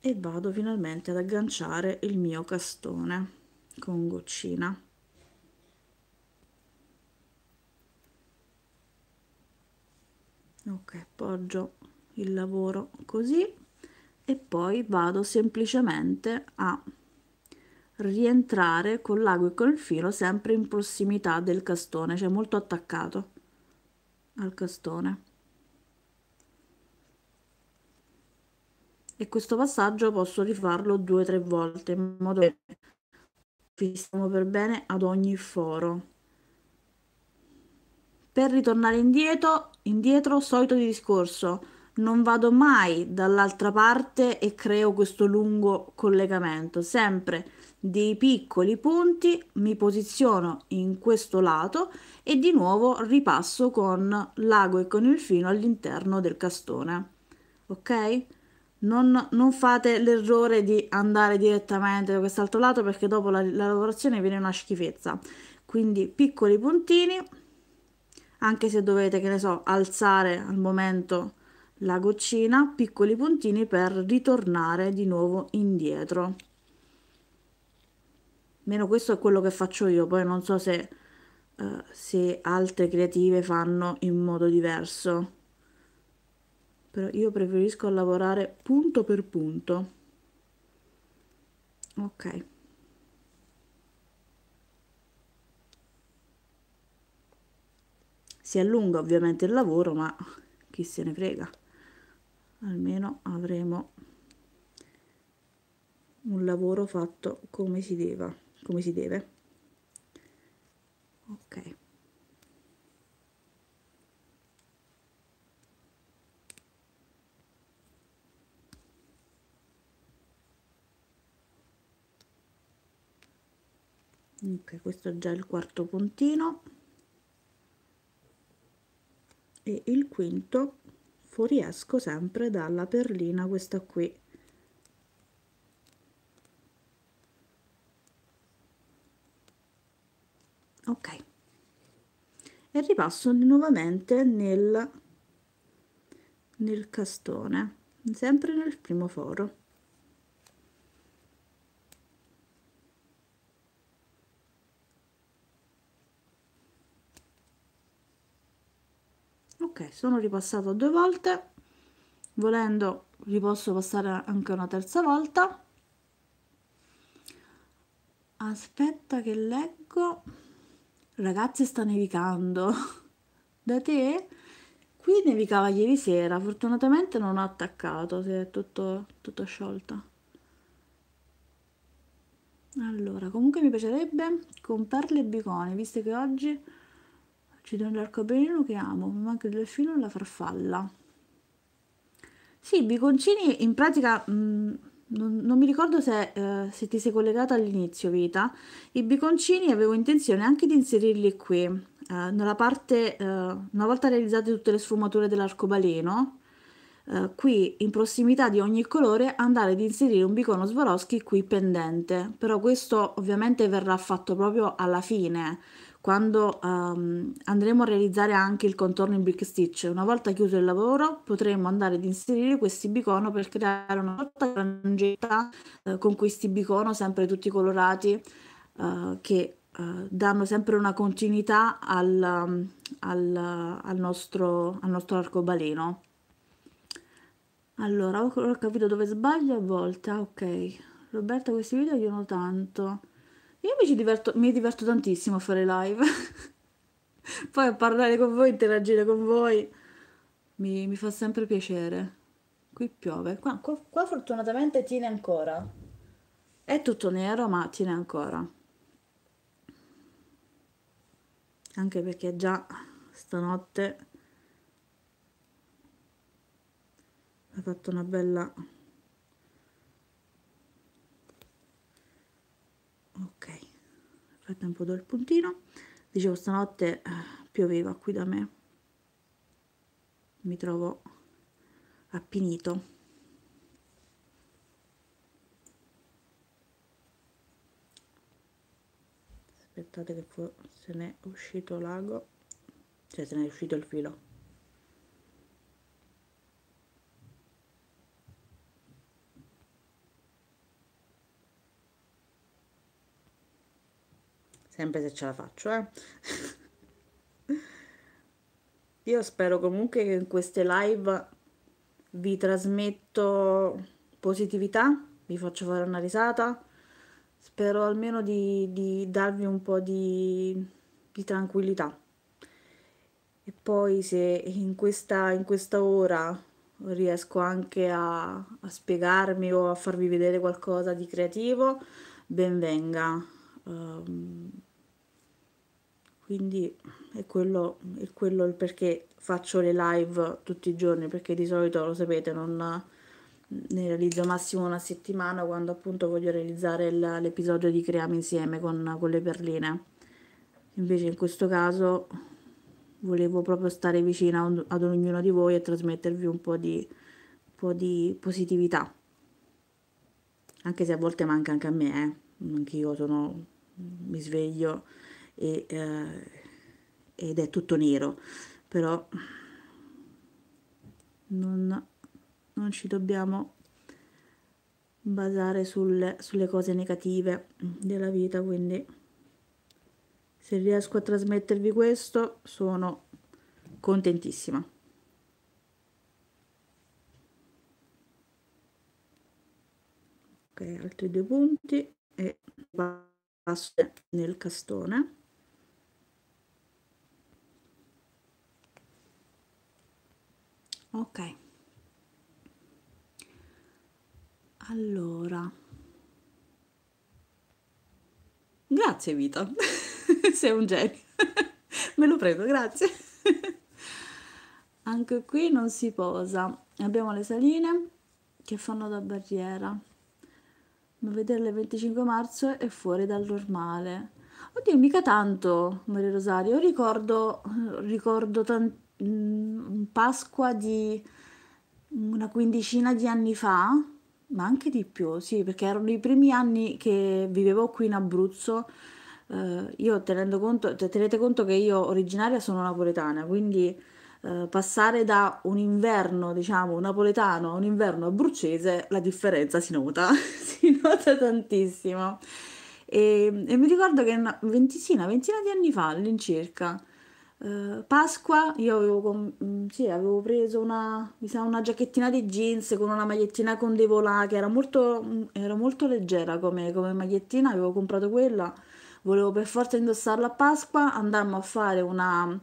e vado finalmente ad agganciare il mio castone con goccina ok appoggio il lavoro così e poi vado semplicemente a rientrare con l'ago e con il filo sempre in prossimità del castone cioè molto attaccato al castone e questo passaggio posso rifarlo due o tre volte in modo che fissiamo per bene ad ogni foro per ritornare indietro indietro solito di discorso non vado mai dall'altra parte e creo questo lungo collegamento, sempre dei piccoli punti mi posiziono in questo lato e di nuovo ripasso con l'ago e con il filo all'interno del castone ok non, non fate l'errore di andare direttamente da quest'altro lato perché dopo la, la lavorazione viene una schifezza quindi piccoli puntini anche se dovete che ne so alzare al momento la goccina, piccoli puntini per ritornare di nuovo indietro. Meno questo è quello che faccio io, poi non so se, eh, se altre creative fanno in modo diverso. Però io preferisco lavorare punto per punto. Ok. Si allunga ovviamente il lavoro, ma chi se ne frega almeno avremo un lavoro fatto come si deve come si deve ok ok questo è già il quarto puntino e il quinto fuoriesco sempre dalla perlina questa qui ok e ripasso nuovamente nel nel castone sempre nel primo foro ok sono ripassato due volte volendo li posso passare anche una terza volta aspetta che leggo ragazzi sta nevicando *laughs* da te qui nevicava ieri sera fortunatamente non ho attaccato si è tutto, tutto sciolto allora comunque mi piacerebbe con perle e bicone visto che oggi ci do l'arcobaleno che amo, mi manca il delfino e la farfalla. Sì, Biconcini in pratica... Mh, mm, non, non, mi ricordo se, eh, se ti sei collegata all'inizio, Vita. I biconcini avevo intenzione anche di inserirli qui, eh, nella parte, eh, una volta realizzate tutte le sfumature dell'arcobaleno, eh, qui in prossimità di ogni colore andare ad inserire un bicono Swarovski qui pendente, però questo ovviamente verrà fatto proprio alla fine, quando um, andremo a realizzare anche il contorno in brick stitch una volta chiuso il lavoro potremo andare ad inserire questi bicono per creare una sorta di frangetta eh, con questi bicono sempre tutti colorati eh, che eh, danno sempre una continuità al, al, al nostro, al nostro arcobaleno allora ho capito dove sbaglio a volte ah, ok Roberta questi video aiutano tanto io mi diverto, mi diverto tantissimo a fare live. *laughs* Poi a parlare con voi, interagire con voi. Mi, mi fa sempre piacere. Qui piove. Qua, qua, qua fortunatamente tiene ancora. È tutto nero, ma tiene ancora. Anche perché già stanotte ha fatto una bella aspetta un po' do puntino dicevo stanotte eh, pioveva qui da me mi trovo appinito aspettate che se ne è uscito l'ago cioè se è uscito il filo sempre se ce la faccio eh *laughs* io spero comunque che in queste live vi trasmetto positività vi faccio fare una risata spero almeno di, di darvi un po' di, di, tranquillità e poi se in questa, in questa ora riesco anche a, a, spiegarmi o a farvi vedere qualcosa di creativo ben venga um, quindi è quello, è quello il perché faccio le live tutti i giorni perché di solito lo sapete non ne realizzo massimo una settimana quando appunto voglio realizzare l'episodio di Creiamo Insieme con, con le perline invece in questo caso volevo proprio stare vicino ad ognuno di voi e trasmettervi un po' di, un po di positività anche se a volte manca anche a me eh. anch'io sono mi sveglio e, eh, ed è tutto nero però non, non ci dobbiamo basare sul, sulle cose negative della vita quindi se riesco a trasmettervi questo sono contentissima ok altri due punti e passo nel castone ok allora grazie vita *laughs* sei un genio *laughs* me lo prego grazie *laughs* anche qui non si posa abbiamo le saline che fanno da barriera ma vederle il 25 marzo è fuori dal normale oddio mica tanto Maria Rosario ricordo ricordo tantissimo Mm, un Pasqua di una quindicina di anni fa, ma anche di più, sì, perché erano i primi anni che vivevo qui in Abruzzo. Eh, io tenendo conto, tenete conto che io originaria sono napoletana, quindi eh, passare da un inverno, diciamo, napoletano a un inverno abruzzese, la differenza si nota, *laughs* si nota tantissimo. E, e, mi ricordo che una venticina, ventina di anni fa all'incirca, eh, Pasqua io avevo, mm, sì, avevo preso una, sa, una, giacchettina di jeans con una magliettina con dei volà che era molto, mm, era molto leggera come, come magliettina, avevo comprato quella, volevo per forza indossarla a Pasqua, andammo a fare una,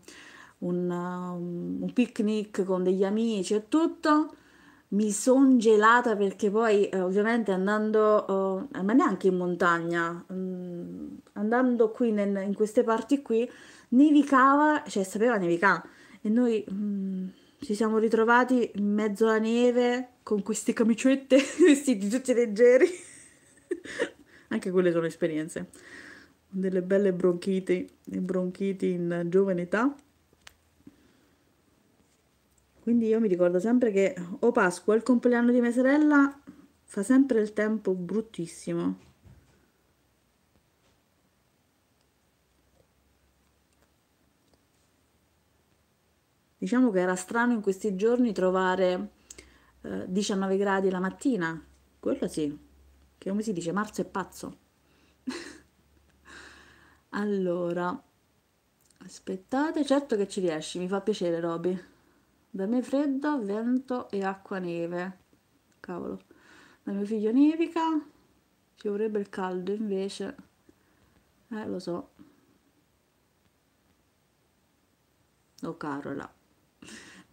una, um, un picnic con degli amici e tutto mi sono gelata perché poi eh, ovviamente andando, eh, ma neanche in montagna, mh, mm, andando qui nel, in queste parti qui, nevicava, cioè sapeva nevicare e noi mm, ci siamo ritrovati in mezzo alla neve con queste camicette, vestiti *laughs* tutti leggeri. *laughs* Anche quelle sono esperienze. Delle belle bronchite, e bronchiti in giovane età. Quindi io mi ricordo sempre che o Pasqua, il compleanno di mia sorella, fa sempre il tempo bruttissimo. Diciamo che era strano in questi giorni trovare eh, 19 gradi la mattina, quello sì, che come si dice, marzo è pazzo. *laughs* allora, aspettate, certo che ci riesci, mi fa piacere Roby. Da me freddo, vento e acqua neve. Cavolo. Da mio figlio nevica, ci vorrebbe il caldo invece. Eh, lo so. Oh, caro, là.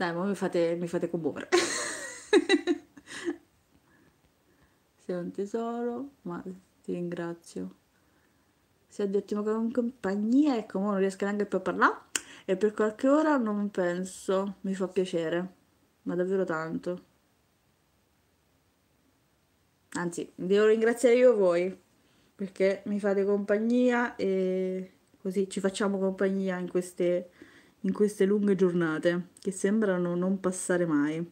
Dai, ma mi fate, mi fate commuovere. *laughs* Sei un tesoro, ma ti ringrazio. Sei di ottimo con compagnia, ecco, non riesco neanche più a parlare. E per qualche ora non penso, mi fa piacere, ma davvero tanto. Anzi, devo ringraziare io voi, perché mi fate compagnia e così ci facciamo compagnia in queste in queste lunghe giornate che sembrano non passare mai.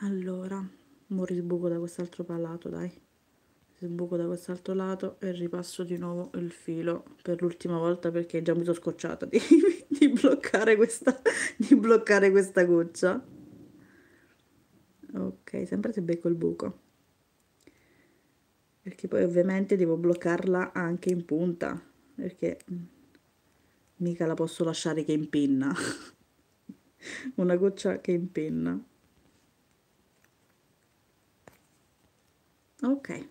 Allora, mo risbuco da quest'altro palato, dai. Sbuco da quest'altro lato e ripasso di nuovo il filo per l'ultima volta perché già mi sono scocciata di, *laughs* di, bloccare questa, di bloccare questa goccia. Ok, sempre se becco il buco. Perché poi ovviamente devo bloccarla anche in punta perché mm, mica la posso lasciare che impenna *laughs* una goccia che impenna ok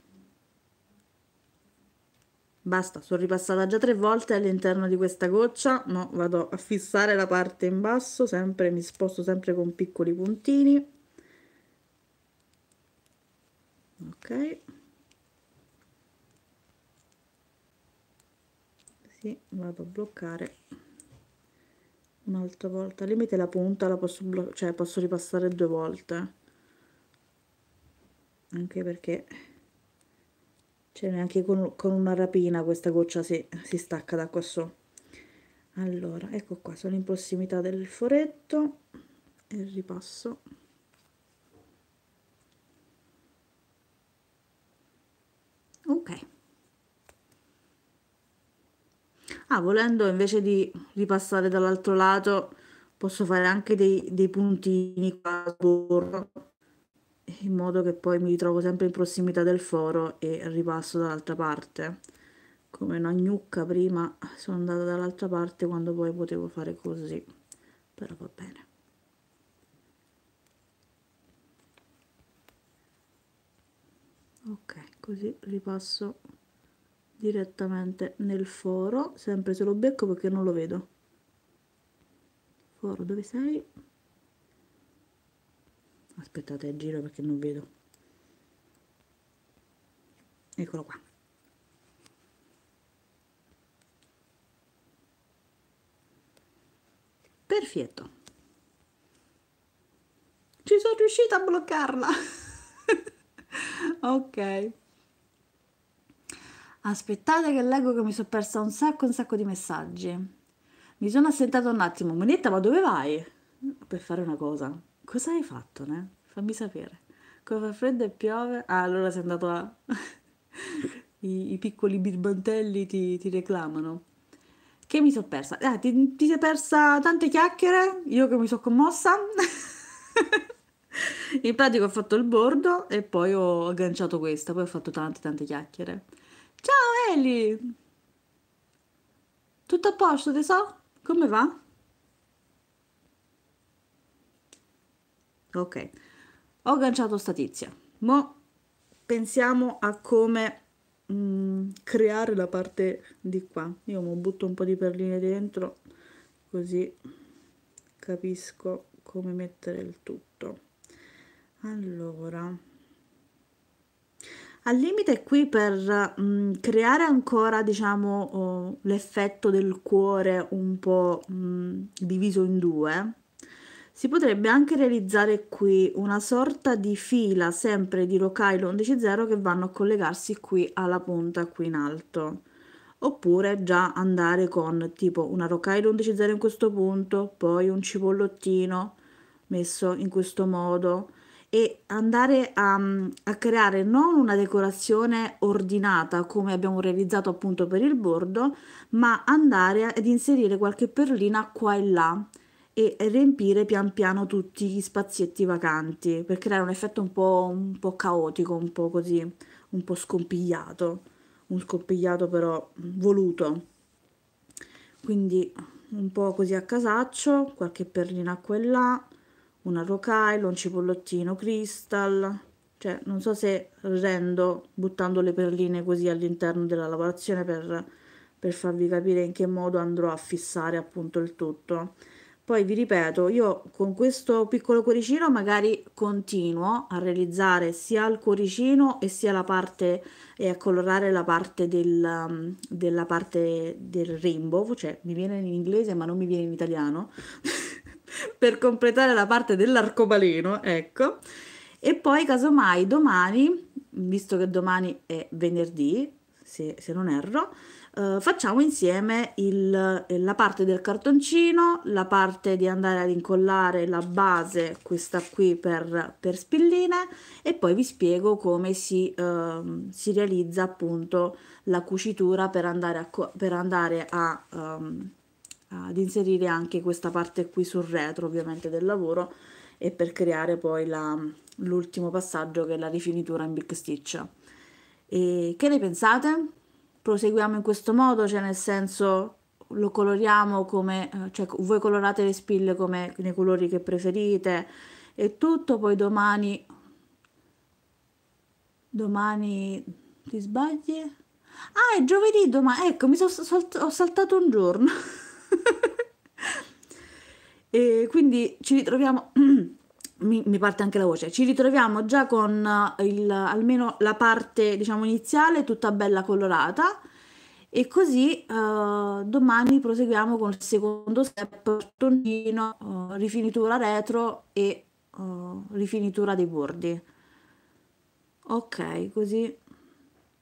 basta sono ripassata già tre volte all'interno di questa goccia no vado a fissare la parte in basso sempre mi sposto sempre con piccoli puntini ok così vado a bloccare un'altra volta al limite la punta la posso cioè posso ripassare due volte anche perché cioè neanche con, con una rapina questa goccia si, si stacca da qua su allora ecco qua sono in prossimità del foretto e ripasso ok Ah, volendo invece di, ripassare dall'altro lato, posso fare anche dei, dei puntini qua sbordo, in modo che poi mi ritrovo sempre in prossimità del foro e ripasso dall'altra parte. Come una gnocca prima sono andata dall'altra parte quando poi potevo fare così, però va bene. Ok, così ripasso direttamente nel foro sempre se lo becco perché non lo vedo foro dove sei aspettate giro perché non vedo eccolo qua perfetto ci sono riuscita a bloccarla *laughs* ok Aspettate che leggo che mi sono persa un sacco, un sacco di messaggi. Mi sono assentata un attimo. Monetta, ma dove vai? Per fare una cosa. Cosa hai fatto, ne? Fammi sapere. Come fa freddo e piove? Ah, allora sei andato a... *laughs* I, I, piccoli birbantelli ti, ti reclamano. Che mi sono persa? Ah, ti, ti sei persa tante chiacchiere? Io che mi sono commossa? *laughs* In pratica ho fatto il bordo e poi ho agganciato questa, poi ho fatto tante tante chiacchiere. Ciao Eli! Tutto a posto, te so? Come va? Ok, ho agganciato sta tizia. Mo pensiamo a come mh, mm, creare la parte di qua. Io mo butto un po' di perline dentro, così capisco come mettere il tutto. Allora... Al limite qui per mh, mm, creare ancora, diciamo, oh, l'effetto del cuore un po' mh, mm, diviso in due, si potrebbe anche realizzare qui una sorta di fila sempre di rocaille 11.0 che vanno a collegarsi qui alla punta qui in alto oppure già andare con tipo una rocaille 11.0 in questo punto poi un cipollottino messo in questo modo e andare a, mm, a, creare non una decorazione ordinata come abbiamo realizzato appunto per il bordo, ma andare ad inserire qualche perlina qua e là e riempire pian piano tutti gli spazietti vacanti per creare un effetto un po', un po caotico, un po' così, un po' scompigliato, un scompigliato però voluto. Quindi un po' così a casaccio, qualche perlina qua e là una rocailon, cipollottino, crystal, cioè non so se rendo buttando le perline così all'interno della lavorazione per, per farvi capire in che modo andrò a fissare appunto il tutto. Poi vi ripeto, io con questo piccolo cuoricino magari continuo a realizzare sia il cuoricino e sia la parte e a colorare la parte del, della parte del rainbow, cioè mi viene in inglese ma non mi viene in italiano. *laughs* per completare la parte dell'arcobaleno, ecco. E poi casomai domani, visto che domani è venerdì, se, se non erro, eh, facciamo insieme il, eh, la parte del cartoncino, la parte di andare ad incollare la base, questa qui per, per spilline, e poi vi spiego come si, eh, si realizza appunto la cucitura per andare a, per andare a um, ad inserire anche questa parte qui sul retro ovviamente del lavoro e per creare poi l'ultimo passaggio che è la rifinitura in big stitch e che ne pensate? proseguiamo in questo modo cioè nel senso lo coloriamo come eh, cioè voi colorate le spille come nei colori che preferite e tutto poi domani domani ti sbagli? ah è giovedì domani ecco mi so, ho saltato un giorno *laughs* *laughs* e quindi ci ritroviamo... *clears throat* Mi, mi, parte anche la voce. Ci ritroviamo già con il, almeno la parte, diciamo, iniziale tutta bella colorata e così uh, domani proseguiamo con il secondo step, tonnino, uh, eh, rifinitura retro e uh, rifinitura dei bordi. Ok, così,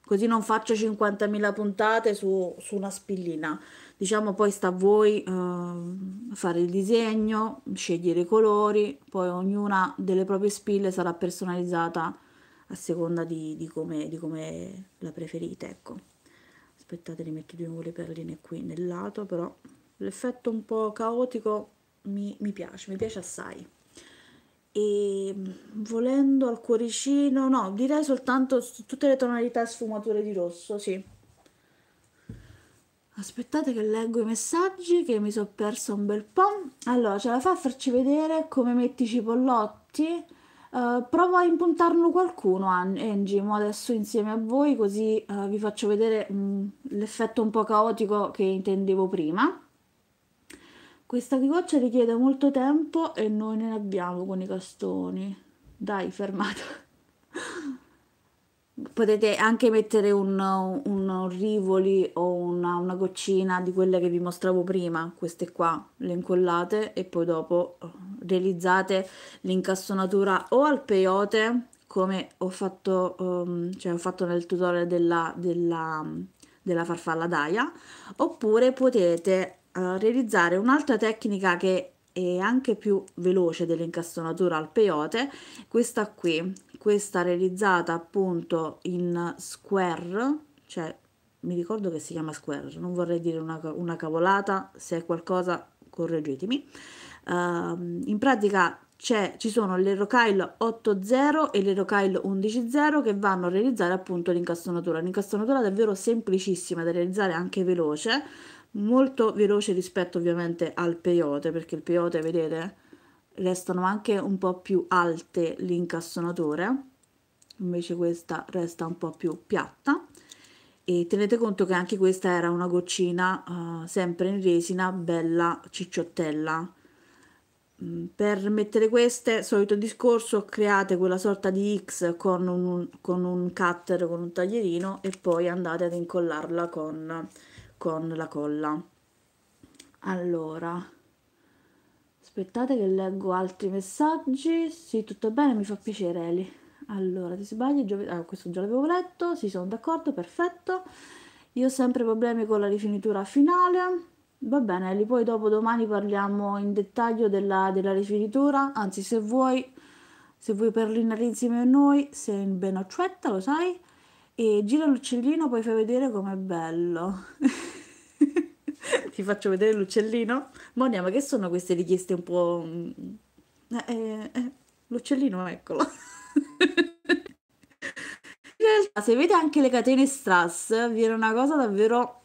così non faccio 50.000 puntate su, su una spillina diciamo poi sta a voi eh, fare il disegno, scegliere i colori, poi ognuna delle proprie spille sarà personalizzata a seconda di, di come, di come la preferite, ecco. Aspettate, rimetto di nuovo le perline qui nel lato, però l'effetto un po' caotico mi, mi piace, mi piace assai e volendo al cuoricino no direi soltanto tutte le tonalità sfumature di rosso sì aspettate che leggo i messaggi che mi sono persa un bel po' allora ce la fa a farci vedere come metti i cipollotti uh, provo a impuntarlo qualcuno Angie adesso insieme a voi così uh, vi faccio vedere mm, l'effetto un po' caotico che intendevo prima questa goccia richiede molto tempo e noi ne abbiamo con i castoni dai fermata *laughs* potete anche mettere un, un rivoli o una, una, goccina di quelle che vi mostravo prima, queste qua, le incollate e poi dopo eh, realizzate l'incassonatura o al peyote come ho fatto, um, cioè ho fatto nel tutorial della, della, della farfalla d'aia, oppure potete uh, realizzare un'altra tecnica che è anche più veloce dell'incastonatura al peyote, questa qui, questa realizzata appunto in square, cioè mi ricordo che si chiama square, non vorrei dire una, una cavolata, se è qualcosa correggetemi. Uh, in pratica ci sono le Rocaille 8.0 e le Rocaille 11.0 che vanno a realizzare appunto l'incastonatura. L'incastonatura è davvero semplicissima da realizzare, anche veloce, molto veloce rispetto ovviamente al peyote, perché il peyote, vedete, restano anche un po' più alte l'incassonatore, invece questa resta un po' più piatta. E tenete conto che anche questa era una goccina uh, sempre in resina, bella cicciottella. Mm, per mettere queste, solito discorso, create quella sorta di X con un, con un cutter, con un taglierino e poi andate ad incollarla con, con la colla. Allora, Aspettate che leggo altri messaggi. Sì, tutto bene, mi fa piacere Eli. Allora, ti sbagli? Giovedì... Ah, questo già l'avevo letto. Sì, sono d'accordo, perfetto. Io ho sempre problemi con la rifinitura finale. Va bene, Eli, poi dopo domani parliamo in dettaglio della, della rifinitura. Anzi, se vuoi, se vuoi perlinare insieme a noi, sei in benocciuetta, lo sai. E gira l'uccellino, poi fai vedere com'è bello. *laughs* *laughs* Ti faccio vedere l'uccellino? Monia, ma che sono queste richieste un po'... Mm, eh, eh, eh, l'uccellino, eccolo. *laughs* In realtà, se vedete anche le catene strass, viene una cosa davvero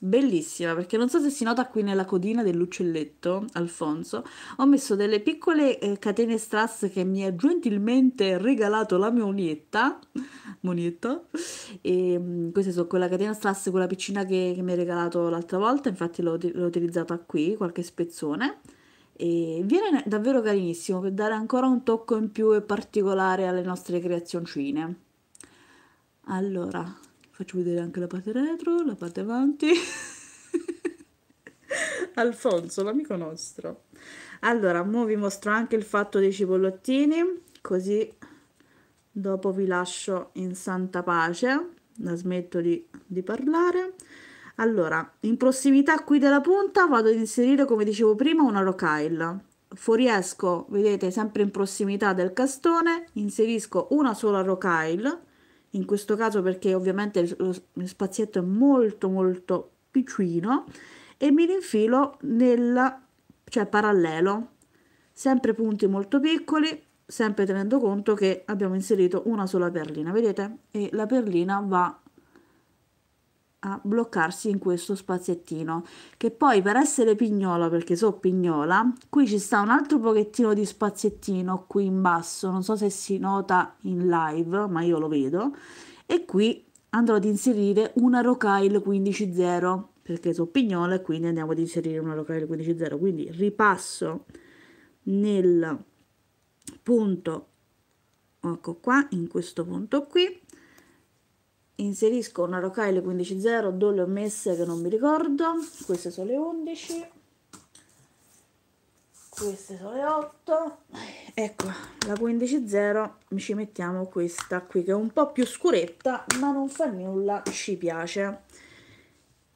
bellissima perché non so se si nota qui nella codina dell'uccelletto Alfonso ho messo delle piccole eh, catene strass che mi ha gentilmente regalato la mia unietta *laughs* monietta e ehm, mh, queste sono quella catena strass quella piccina che, che mi ha regalato l'altra volta infatti l'ho, l'ho utilizzata qui qualche spezzone e viene davvero carinissimo per dare ancora un tocco in più e particolare alle nostre creazioncine allora faccio vedere anche la parte retro, la parte avanti. *laughs* Alfonso, l'amico nostro. Allora, ora vi mostro anche il fatto dei cipollottini, così dopo vi lascio in santa pace, la smetto di, di parlare. Allora, in prossimità qui della punta vado ad inserire, come dicevo prima, una rocaille. Fuoriesco, vedete, sempre in prossimità del castone, inserisco una sola rocaille in questo caso perché ovviamente lo spazietto è molto molto piccino e mi rinfilo nel cioè parallelo sempre punti molto piccoli sempre tenendo conto che abbiamo inserito una sola perlina vedete e la perlina va a bloccarsi in questo spaziettino che poi per essere pignola perché so pignola qui ci sta un altro pochettino di spaziettino qui in basso non so se si nota in live ma io lo vedo e qui andrò ad inserire una rocaille 15.0 perché so pignola e quindi andiamo ad inserire una rocaille 15.0 quindi ripasso nel punto ecco qua in questo punto qui inserisco una rocaille 15.0 dove le ho messe che non mi ricordo queste sono le 11 queste sono le 8 ecco la 15.0 ci mettiamo questa qui che è un po' più scuretta ma non fa nulla ci piace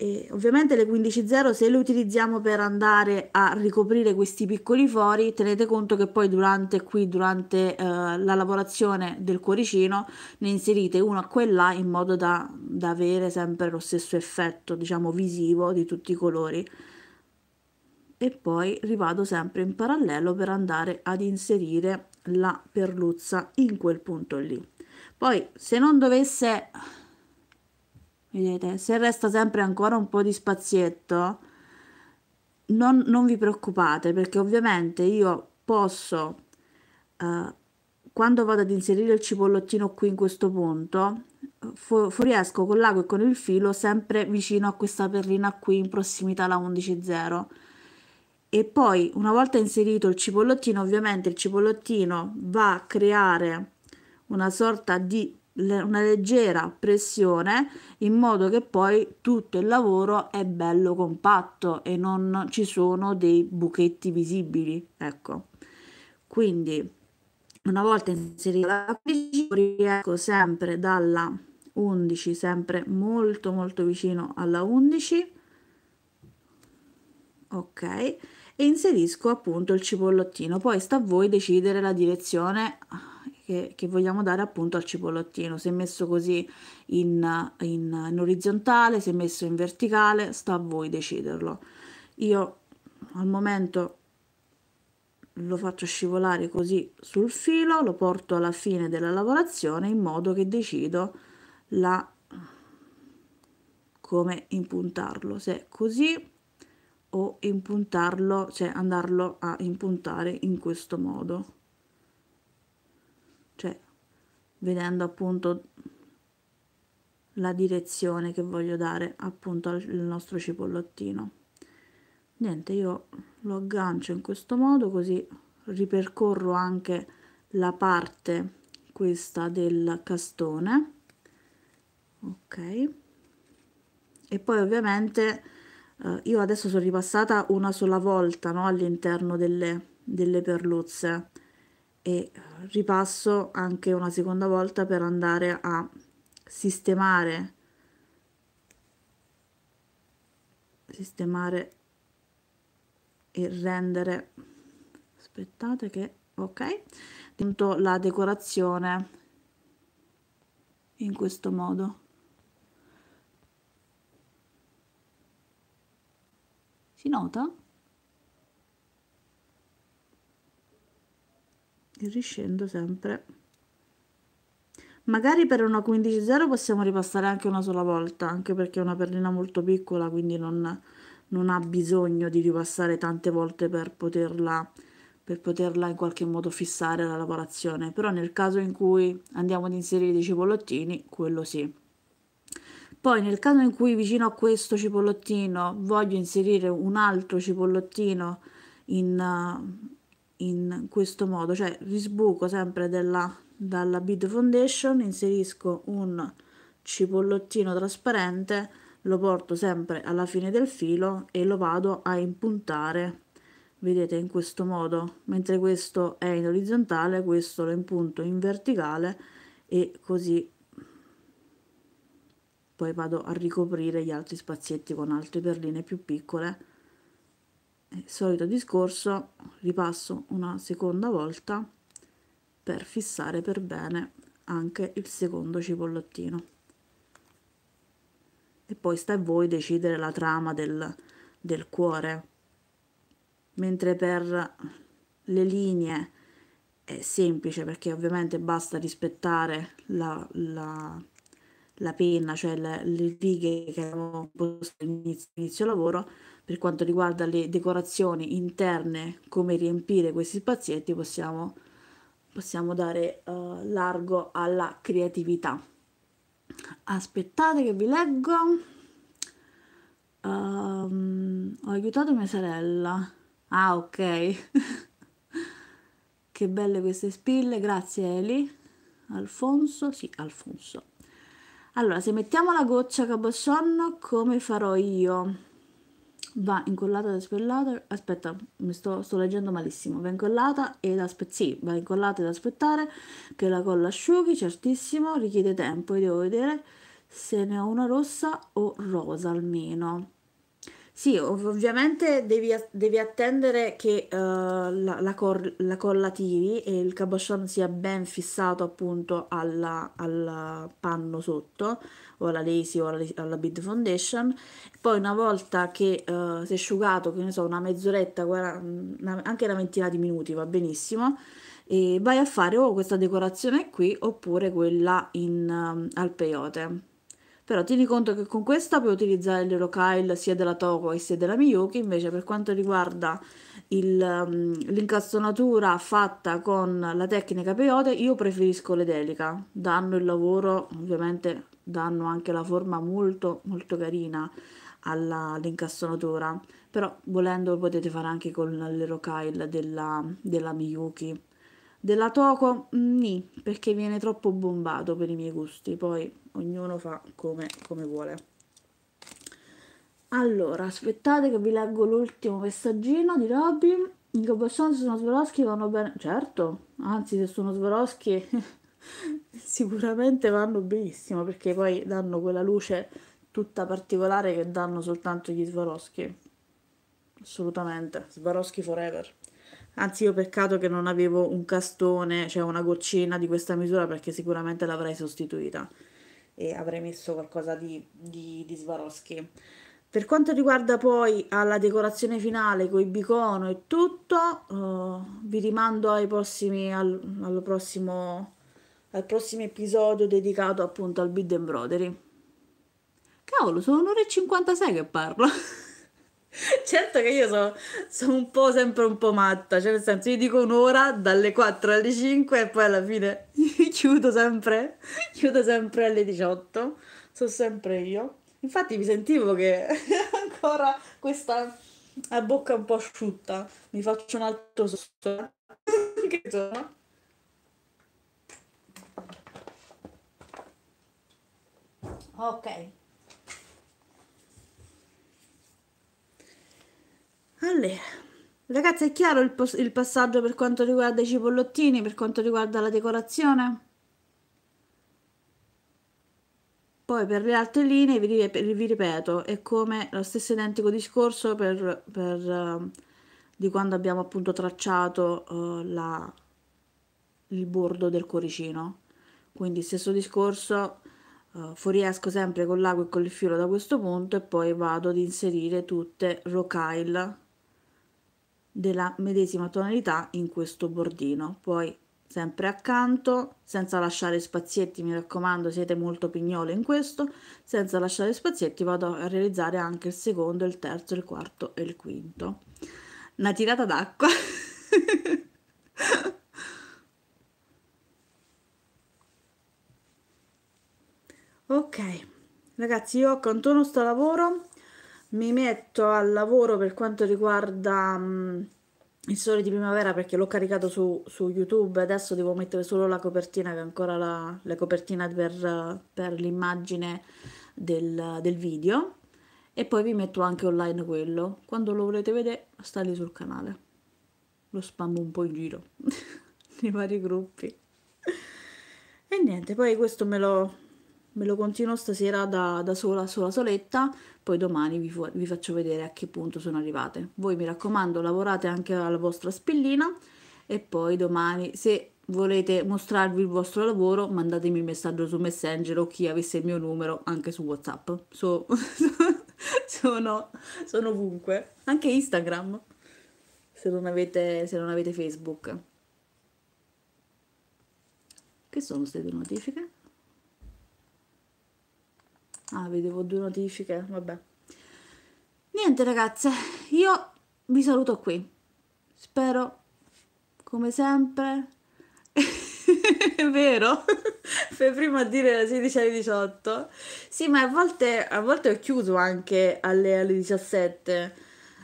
e ovviamente le 15.0 se le utilizziamo per andare a ricoprire questi piccoli fori, tenete conto che poi durante, qui, durante eh, la lavorazione del cuoricino ne inserite uno a quella in modo da, da avere sempre lo stesso effetto, diciamo, visivo di tutti i colori. E poi rivado sempre in parallelo per andare ad inserire la perluzza in quel punto lì. Poi se non dovesse vedete se resta sempre ancora un po di spazietto non, non vi preoccupate perché ovviamente io posso eh, quando vado ad inserire il cipollottino qui in questo punto fu fuoriesco con l'ago e con il filo sempre vicino a questa perlina qui in prossimità alla 11.0 e poi una volta inserito il cipollottino ovviamente il cipollottino va a creare una sorta di una leggera pressione in modo che poi tutto il lavoro è bello compatto e non ci sono dei buchetti visibili ecco quindi una volta inserita la 15 riesco sempre dalla 11 sempre molto molto vicino alla 11 ok e inserisco appunto il cipollottino poi sta a voi decidere la direzione che, che, vogliamo dare appunto al cipollottino. Se messo così in, in, in orizzontale, se messo in verticale, sta a voi deciderlo. Io al momento lo faccio scivolare così sul filo, lo porto alla fine della lavorazione in modo che decido la, come impuntarlo, se è così o impuntarlo, cioè andarlo a impuntare in questo modo cioè vedendo appunto la direzione che voglio dare appunto al nostro cipollottino niente io lo aggancio in questo modo così ripercorro anche la parte questa del castone ok e poi ovviamente eh, io adesso sono ripassata una sola volta no? all'interno delle, delle perluzze e ripasso anche una seconda volta per andare a sistemare sistemare e rendere aspettate che ok appunto la decorazione in questo modo si nota? riscendo sempre magari per una 15-0 possiamo ripassare anche una sola volta anche perché è una perlina molto piccola quindi non, non ha bisogno di ripassare tante volte per poterla, per poterla in qualche modo fissare la lavorazione però nel caso in cui andiamo ad inserire dei cipollottini quello sì poi nel caso in cui vicino a questo cipollottino voglio inserire un altro cipollottino in, in questo modo, cioè risbuco sempre della, dalla bead foundation, inserisco un cipollottino trasparente, lo porto sempre alla fine del filo e lo vado a impuntare, vedete in questo modo, mentre questo è in orizzontale, questo lo impunto in verticale e così poi vado a ricoprire gli altri spazietti con altre perline più piccole il solito discorso ripasso una seconda volta per fissare per bene anche il secondo cipollottino e poi sta a voi decidere la trama del, del cuore mentre per le linee è semplice perché ovviamente basta rispettare la, la, la penna cioè le, le righe che avevo posto all'inizio lavoro per quanto riguarda le decorazioni interne, come riempire questi spazietti, possiamo, possiamo dare uh, largo alla creatività. Aspettate che vi leggo. Um, ho aiutato mia sorella. Ah, ok. *laughs* che belle queste spille, grazie Eli. Alfonso, sì, Alfonso. Allora, se mettiamo la goccia cabochon, come farò io? va incollata ed spellata aspetta mi sto, sto, leggendo malissimo va incollata e da sì, va incollata ed aspettare che la colla asciughi certissimo richiede tempo e devo vedere se ne ho una rossa o rosa almeno sì, ov- ovviamente devi, a- devi, attendere che uh, la, la, cor- la colla tiri e il cabochon sia ben fissato appunto alla- al panno sotto o alla lazy o alla, alla bead foundation. Poi una volta che uh, si è asciugato, che ne so, una mezz'oretta, guarda, una, anche una ventina di minuti va benissimo, e vai a fare o questa decorazione qui oppure quella in, um, al peyote. Però tieni conto che con questa puoi utilizzare le Kyle sia della e sia della Miyuki, invece per quanto riguarda l'incazzonatura um, fatta con la tecnica peyote io preferisco le delica, danno il lavoro, ovviamente danno anche la forma molto molto carina all'incastonatura. però volendo potete fare anche con le Kyle della, della Miyuki della Toco, mm, nì, perché viene troppo bombato per i miei gusti, poi ognuno fa come, come vuole allora aspettate che vi leggo l'ultimo messaggino di Robin in Cobblestone se sono Swarovski vanno bene certo anzi se sono Swarovski *laughs* sicuramente vanno benissimo perché poi danno quella luce tutta particolare che danno soltanto gli Swarovski assolutamente Swarovski forever anzi io peccato che non avevo un castone cioè una goccina di questa misura perché sicuramente l'avrei sostituita e avrei messo qualcosa di, di, di Swarovski. Per quanto riguarda poi alla decorazione finale con i bicono e tutto, uh, vi rimando ai prossimi, al, prossimo, al prossimo episodio dedicato appunto al bead embroidery. Cavolo, sono un'ora e 56 che parlo. *laughs* *laughs* Certo che io sono so un po' sempre un po' matta, cioè nel senso io dico un'ora dalle 4 alle 5 e poi alla fine *laughs* chiudo sempre, chiudo sempre alle 18, sono sempre io. Infatti mi sentivo che *laughs* ancora questa a bocca un po' asciutta, mi faccio un altro sorso. che sono? Ok. Allora, ragazzi è chiaro il, il passaggio per quanto riguarda i cipollottini, per quanto riguarda la decorazione? Poi per le altre linee vi, vi ripeto, è come lo stesso identico discorso per, per, uh, di quando abbiamo appunto tracciato uh, la, il bordo del cuoricino. Quindi stesso discorso, uh, fuoriesco sempre con l'ago e con il filo da questo punto e poi vado ad inserire tutte rocaille della medesima tonalità in questo bordino poi sempre accanto senza lasciare spazietti mi raccomando siete molto pignole in questo senza lasciare spazietti vado a realizzare anche il secondo il terzo il quarto e il quinto una tirata d'acqua *laughs* ok ragazzi io accantono sto lavoro mi metto al lavoro per quanto riguarda um, il sole di primavera perché l'ho caricato su, su, YouTube, adesso devo mettere solo la copertina che è ancora la, la copertina per, per l'immagine del, del, video e poi vi metto anche online quello. Quando lo volete vedere sta lì sul canale. Lo spammo un po' in giro *laughs* nei vari gruppi. E niente, poi questo me lo, me lo continuo stasera da, da sola, sola soletta, poi domani vi, vi, faccio vedere a che punto sono arrivate. Voi mi raccomando lavorate anche alla vostra spillina e poi domani se volete mostrarvi il vostro lavoro mandatemi un messaggio su Messenger o chi avesse il mio numero anche su Whatsapp. So, *laughs* sono, sono ovunque, anche Instagram se non avete, se non avete Facebook. Che sono queste due notifiche? Ah, vedevo due notifiche, vabbè. Niente ragazze, io vi saluto qui. Spero, come sempre... *laughs* è vero, fai *laughs* prima a dire le 16 alle 18. Sì, ma a volte, a volte ho chiuso anche alle, alle 17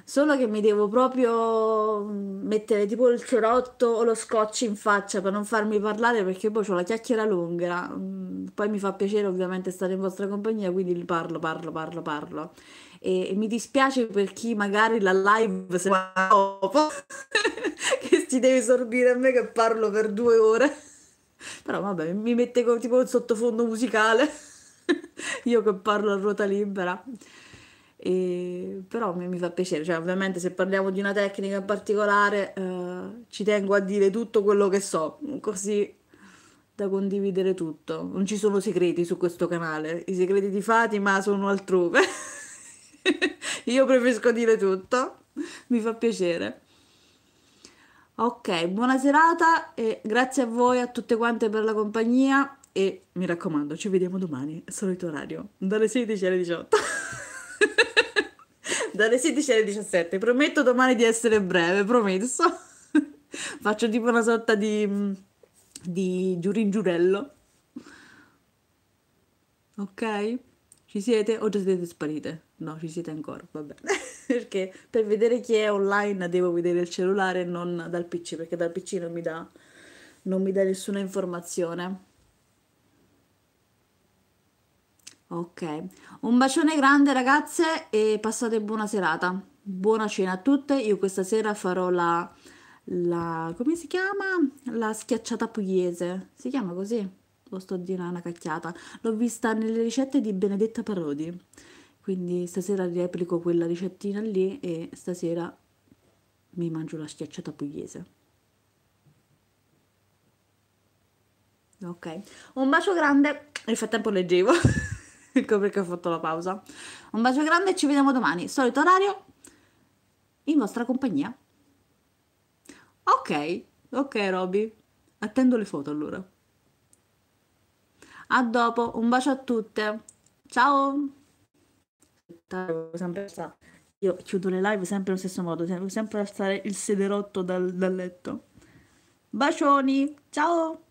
solo che mi devo proprio mm, mettere tipo il cerotto o lo scotch in faccia per non farmi parlare perché poi ho la chiacchiera lunga. Mm, poi mi fa piacere ovviamente stare in vostra compagnia, quindi parlo, parlo, parlo, parlo. E, mi dispiace per chi magari la live se la dopo, *laughs* che si deve sorbire a me che parlo per due ore. Però vabbè, mi mette tipo un sottofondo musicale, *laughs* io che parlo a ruota libera. E, però mi, mi, fa piacere, cioè, ovviamente se parliamo di una tecnica in particolare eh, ci tengo a dire tutto quello che so, così da condividere tutto. Non ci sono segreti su questo canale, i segreti di Fatima sono altrove. *laughs* Io preferisco dire tutto, mi fa piacere. Ok, buona serata e grazie a voi, a tutte quante per la compagnia e mi raccomando, ci vediamo domani, solito orario, dalle 16 alle 18. *laughs* *laughs* Dalle 16 alle 17. Prometto domani di essere breve, promesso. *laughs* Faccio tipo una sorta di, mm, di giurello. Ok? Ci siete o già siete sparite? No, ci siete ancora, vabbè. *laughs* perché per vedere chi è online devo vedere il cellulare non dal PC, perché dal PC non mi dà, non mi dà nessuna informazione. Ok, un bacione grande ragazze e passate buona serata. Buona cena a tutte. Io questa sera farò la, la come si chiama? La schiacciata pugliese. Si chiama così? Lo sto dire una cacchiata. L'ho vista nelle ricette di Benedetta Parodi. Quindi stasera replico quella ricettina lì e stasera mi mangio la schiacciata pugliese. Ok, un bacio grande. Nel frattempo leggevo. *laughs* *laughs* ecco perché ho fatto la pausa. Un bacio grande e ci vediamo domani, solito orario, in vostra compagnia. Ok, ok Roby, attendo le foto allora. A dopo, un bacio a tutte. Ciao! Io chiudo le live sempre allo stesso modo, sempre alzare il sederotto dal, dal letto. Bacioni, ciao!